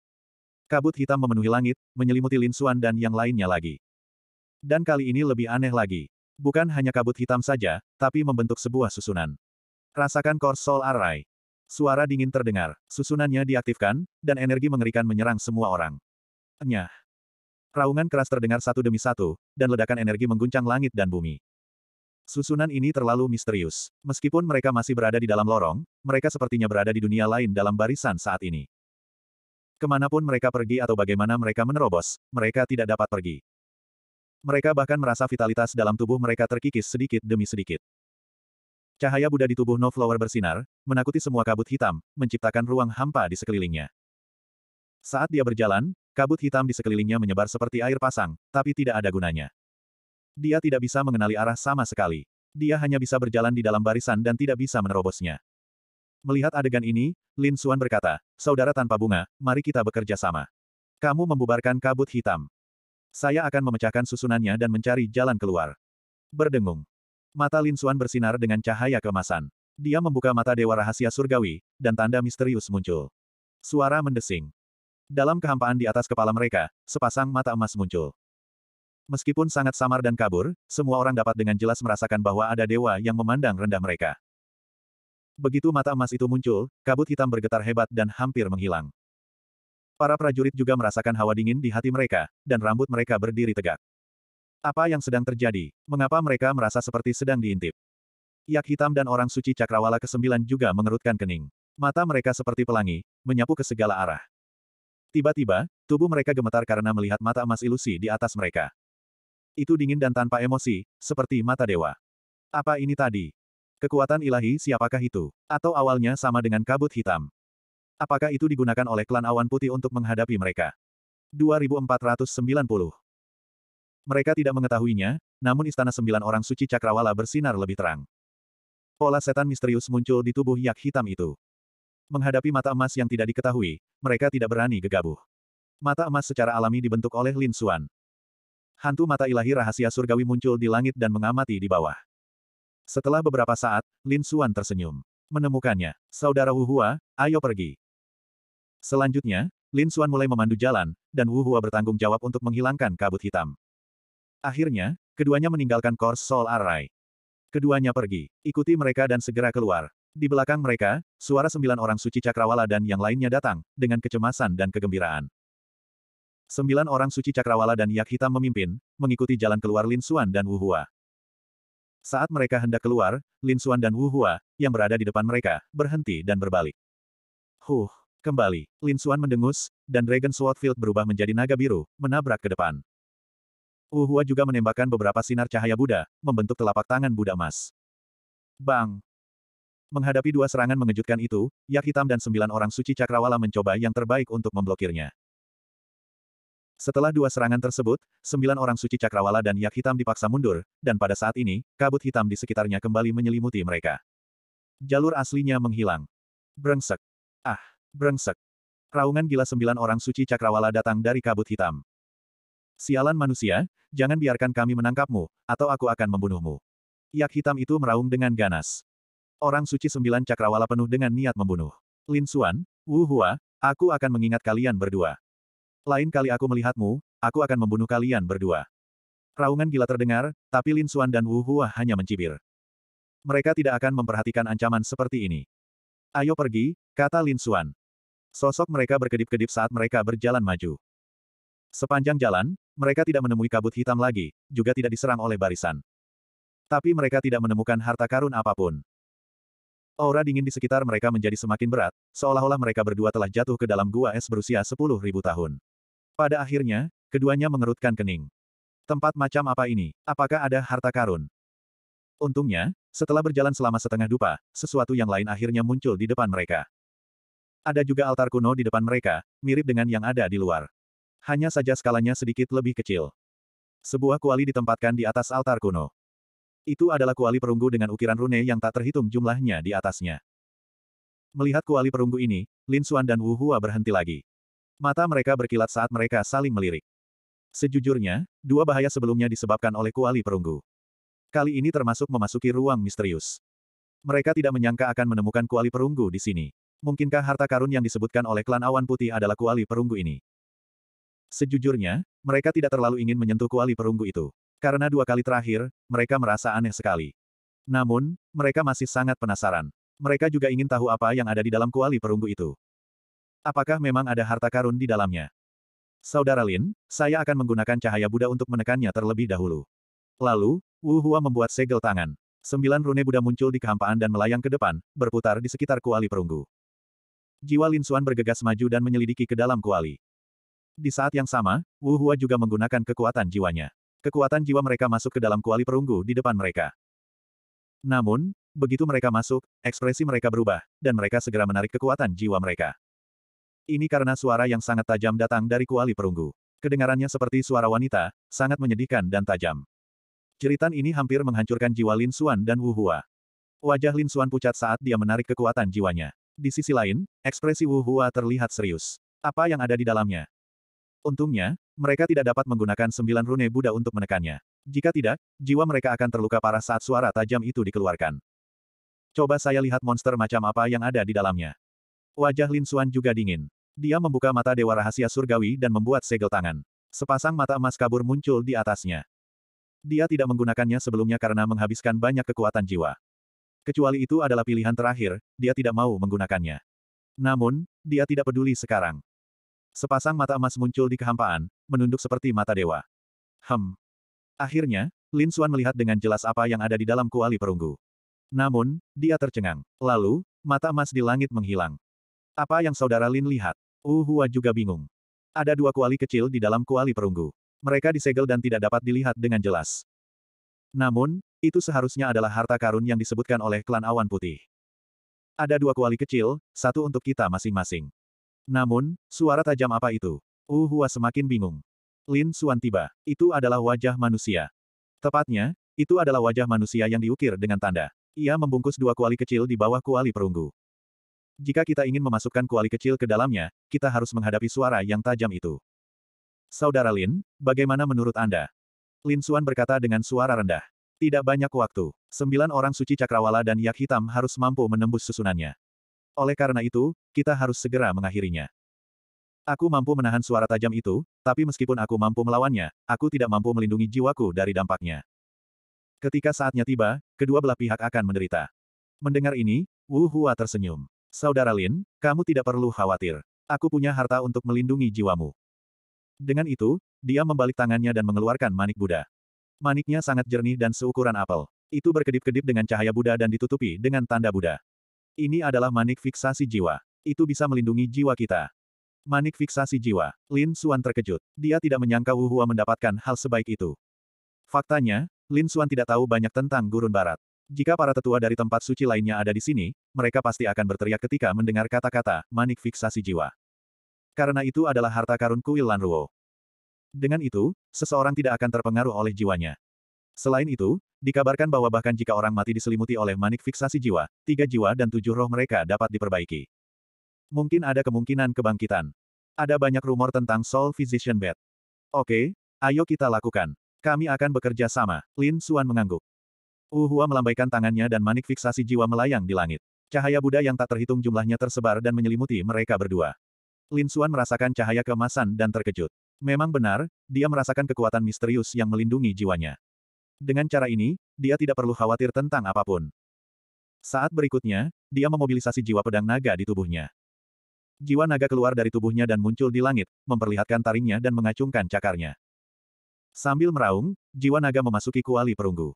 Kabut hitam memenuhi langit, menyelimuti Lin Xuan dan yang lainnya lagi. Dan kali ini lebih aneh lagi. Bukan hanya kabut hitam saja, tapi membentuk sebuah susunan. Rasakan Core Soul Array. Suara dingin terdengar, susunannya diaktifkan, dan energi mengerikan menyerang semua orang. Nyah. Raungan keras terdengar satu demi satu, dan ledakan energi mengguncang langit dan bumi. Susunan ini terlalu misterius. Meskipun mereka masih berada di dalam lorong, mereka sepertinya berada di dunia lain dalam barisan saat ini. Kemanapun mereka pergi atau bagaimana mereka menerobos, mereka tidak dapat pergi. Mereka bahkan merasa vitalitas dalam tubuh mereka terkikis sedikit demi sedikit. Cahaya Buddha di tubuh No Flower bersinar, menakuti semua kabut hitam, menciptakan ruang hampa di sekelilingnya. Saat dia berjalan, kabut hitam di sekelilingnya menyebar seperti air pasang, tapi tidak ada gunanya. Dia tidak bisa mengenali arah sama sekali. Dia hanya bisa berjalan di dalam barisan dan tidak bisa menerobosnya. Melihat adegan ini, Lin Xuan berkata, Saudara tanpa bunga, mari kita bekerja sama. Kamu membubarkan kabut hitam. Saya akan memecahkan susunannya dan mencari jalan keluar. Berdengung. Mata Lin Xuan bersinar dengan cahaya kemasan. Dia membuka mata Dewa Rahasia Surgawi, dan tanda misterius muncul. Suara mendesing. Dalam kehampaan di atas kepala mereka, sepasang mata emas muncul. Meskipun sangat samar dan kabur, semua orang dapat dengan jelas merasakan bahwa ada dewa yang memandang rendah mereka. Begitu mata emas itu muncul, kabut hitam bergetar hebat dan hampir menghilang. Para prajurit juga merasakan hawa dingin di hati mereka, dan rambut mereka berdiri tegak. Apa yang sedang terjadi? Mengapa mereka merasa seperti sedang diintip? Yak hitam dan orang suci cakrawala kesembilan juga mengerutkan kening. Mata mereka seperti pelangi, menyapu ke segala arah. Tiba-tiba, tubuh mereka gemetar karena melihat mata emas ilusi di atas mereka. Itu dingin dan tanpa emosi, seperti mata dewa. Apa ini tadi? Kekuatan ilahi siapakah itu? Atau awalnya sama dengan kabut hitam? Apakah itu digunakan oleh klan awan putih untuk menghadapi mereka? 2490 Mereka tidak mengetahuinya, namun istana sembilan orang suci cakrawala bersinar lebih terang. Pola setan misterius muncul di tubuh yak hitam itu. Menghadapi mata emas yang tidak diketahui, mereka tidak berani gegabah. Mata emas secara alami dibentuk oleh Lin Xuan. Hantu mata ilahi rahasia surgawi muncul di langit dan mengamati di bawah. Setelah beberapa saat, Lin Xuan tersenyum. Menemukannya. Saudara Wu Hua, ayo pergi. Selanjutnya, Lin Xuan mulai memandu jalan, dan Wu Hua bertanggung jawab untuk menghilangkan kabut hitam. Akhirnya, keduanya meninggalkan Kors Sol Array. Keduanya pergi. Ikuti mereka dan segera keluar. Di belakang mereka, suara sembilan orang suci cakrawala dan yang lainnya datang, dengan kecemasan dan kegembiraan. Sembilan orang suci cakrawala dan yak hitam memimpin, mengikuti jalan keluar Lin Xuan dan Wu Hua. Saat mereka hendak keluar, Lin Suan dan Wu Hua, yang berada di depan mereka, berhenti dan berbalik. Huh, kembali, Lin Suan mendengus, dan Dragon Swordfield berubah menjadi naga biru, menabrak ke depan. Wu Hua juga menembakkan beberapa sinar cahaya Buddha, membentuk telapak tangan Buddha emas. Bang! Menghadapi dua serangan mengejutkan itu, Yak Hitam dan sembilan orang suci Cakrawala mencoba yang terbaik untuk memblokirnya. Setelah dua serangan tersebut, sembilan orang suci cakrawala dan yak hitam dipaksa mundur, dan pada saat ini, kabut hitam di sekitarnya kembali menyelimuti mereka. Jalur aslinya menghilang. Brengsek. Ah, brengsek. Raungan gila sembilan orang suci cakrawala datang dari kabut hitam. Sialan manusia, jangan biarkan kami menangkapmu, atau aku akan membunuhmu. Yak hitam itu meraung dengan ganas. Orang suci sembilan cakrawala penuh dengan niat membunuh. Lin Xuan, Wu Hua, aku akan mengingat kalian berdua. Lain kali aku melihatmu, aku akan membunuh kalian berdua. Raungan gila terdengar, tapi Lin Xuan dan Wu Hua hanya mencibir. Mereka tidak akan memperhatikan ancaman seperti ini. Ayo pergi, kata Lin Xuan. Sosok mereka berkedip-kedip saat mereka berjalan maju. Sepanjang jalan, mereka tidak menemui kabut hitam lagi, juga tidak diserang oleh barisan. Tapi mereka tidak menemukan harta karun apapun. Aura dingin di sekitar mereka menjadi semakin berat, seolah-olah mereka berdua telah jatuh ke dalam gua es berusia 10.000 tahun. Pada akhirnya, keduanya mengerutkan kening. Tempat macam apa ini? Apakah ada harta karun? Untungnya, setelah berjalan selama setengah dupa, sesuatu yang lain akhirnya muncul di depan mereka. Ada juga altar kuno di depan mereka, mirip dengan yang ada di luar. Hanya saja skalanya sedikit lebih kecil. Sebuah kuali ditempatkan di atas altar kuno. Itu adalah kuali perunggu dengan ukiran rune yang tak terhitung jumlahnya di atasnya. Melihat kuali perunggu ini, Lin Xuan dan Wu Hua berhenti lagi. Mata mereka berkilat saat mereka saling melirik. Sejujurnya, dua bahaya sebelumnya disebabkan oleh kuali perunggu. Kali ini termasuk memasuki ruang misterius. Mereka tidak menyangka akan menemukan kuali perunggu di sini. Mungkinkah harta karun yang disebutkan oleh klan awan putih adalah kuali perunggu ini? Sejujurnya, mereka tidak terlalu ingin menyentuh kuali perunggu itu. Karena dua kali terakhir, mereka merasa aneh sekali. Namun, mereka masih sangat penasaran. Mereka juga ingin tahu apa yang ada di dalam kuali perunggu itu. Apakah memang ada harta karun di dalamnya? Saudara Lin, saya akan menggunakan cahaya Buddha untuk menekannya terlebih dahulu. Lalu, Wu Hua membuat segel tangan. Sembilan rune Buddha muncul di kehampaan dan melayang ke depan, berputar di sekitar kuali perunggu. Jiwa Lin Xuan bergegas maju dan menyelidiki ke dalam kuali. Di saat yang sama, Wu Hua juga menggunakan kekuatan jiwanya. Kekuatan jiwa mereka masuk ke dalam kuali perunggu di depan mereka. Namun, begitu mereka masuk, ekspresi mereka berubah, dan mereka segera menarik kekuatan jiwa mereka. Ini karena suara yang sangat tajam datang dari kuali perunggu. Kedengarannya seperti suara wanita, sangat menyedihkan dan tajam. Jeritan ini hampir menghancurkan jiwa Lin Xuan dan Wu Hua. Wajah Lin Xuan pucat saat dia menarik kekuatan jiwanya. Di sisi lain, ekspresi Wu Hua terlihat serius. Apa yang ada di dalamnya? Untungnya, mereka tidak dapat menggunakan sembilan rune Buddha untuk menekannya. Jika tidak, jiwa mereka akan terluka parah saat suara tajam itu dikeluarkan. Coba saya lihat monster macam apa yang ada di dalamnya. Wajah Lin Xuan juga dingin. Dia membuka mata dewa rahasia surgawi dan membuat segel tangan. Sepasang mata emas kabur muncul di atasnya. Dia tidak menggunakannya sebelumnya karena menghabiskan banyak kekuatan jiwa. Kecuali itu adalah pilihan terakhir, dia tidak mau menggunakannya. Namun, dia tidak peduli sekarang. Sepasang mata emas muncul di kehampaan, menunduk seperti mata dewa. Hem. Akhirnya, Lin Xuan melihat dengan jelas apa yang ada di dalam kuali perunggu. Namun, dia tercengang. Lalu, mata emas di langit menghilang. Apa yang saudara Lin lihat? Uhua uh, juga bingung. Ada dua kuali kecil di dalam kuali perunggu. Mereka disegel dan tidak dapat dilihat dengan jelas. Namun, itu seharusnya adalah harta karun yang disebutkan oleh klan awan putih. Ada dua kuali kecil, satu untuk kita masing-masing. Namun, suara tajam apa itu? Uhua uh, semakin bingung. Lin Suan tiba. Itu adalah wajah manusia. Tepatnya, itu adalah wajah manusia yang diukir dengan tanda. Ia membungkus dua kuali kecil di bawah kuali perunggu. Jika kita ingin memasukkan kuali kecil ke dalamnya, kita harus menghadapi suara yang tajam itu. Saudara Lin, bagaimana menurut Anda? Lin Xuan berkata dengan suara rendah. Tidak banyak waktu. Sembilan orang suci cakrawala dan yak hitam harus mampu menembus susunannya. Oleh karena itu, kita harus segera mengakhirinya. Aku mampu menahan suara tajam itu, tapi meskipun aku mampu melawannya, aku tidak mampu melindungi jiwaku dari dampaknya. Ketika saatnya tiba, kedua belah pihak akan menderita. Mendengar ini, Wu Hua tersenyum. Saudara Lin, kamu tidak perlu khawatir. Aku punya harta untuk melindungi jiwamu. Dengan itu, dia membalik tangannya dan mengeluarkan manik Buddha. Maniknya sangat jernih dan seukuran apel. Itu berkedip-kedip dengan cahaya Buddha dan ditutupi dengan tanda Buddha. Ini adalah manik fiksasi jiwa. Itu bisa melindungi jiwa kita. Manik fiksasi jiwa. Lin Suan terkejut. Dia tidak menyangka Wu Hua mendapatkan hal sebaik itu. Faktanya, Lin Suan tidak tahu banyak tentang gurun barat. Jika para tetua dari tempat suci lainnya ada di sini, mereka pasti akan berteriak ketika mendengar kata-kata, manik fiksasi jiwa. Karena itu adalah harta karun kuil Lanruo. Dengan itu, seseorang tidak akan terpengaruh oleh jiwanya. Selain itu, dikabarkan bahwa bahkan jika orang mati diselimuti oleh manik fiksasi jiwa, tiga jiwa dan tujuh roh mereka dapat diperbaiki. Mungkin ada kemungkinan kebangkitan. Ada banyak rumor tentang Soul Physician Bed. Oke, ayo kita lakukan. Kami akan bekerja sama, Lin Suan mengangguk. Uhua melambaikan tangannya dan manik fiksasi jiwa melayang di langit. Cahaya Buddha yang tak terhitung jumlahnya tersebar dan menyelimuti mereka berdua. Lin Xuan merasakan cahaya kemasan dan terkejut. Memang benar, dia merasakan kekuatan misterius yang melindungi jiwanya. Dengan cara ini, dia tidak perlu khawatir tentang apapun. Saat berikutnya, dia memobilisasi jiwa pedang naga di tubuhnya. Jiwa naga keluar dari tubuhnya dan muncul di langit, memperlihatkan taringnya dan mengacungkan cakarnya. Sambil meraung, jiwa naga memasuki kuali perunggu.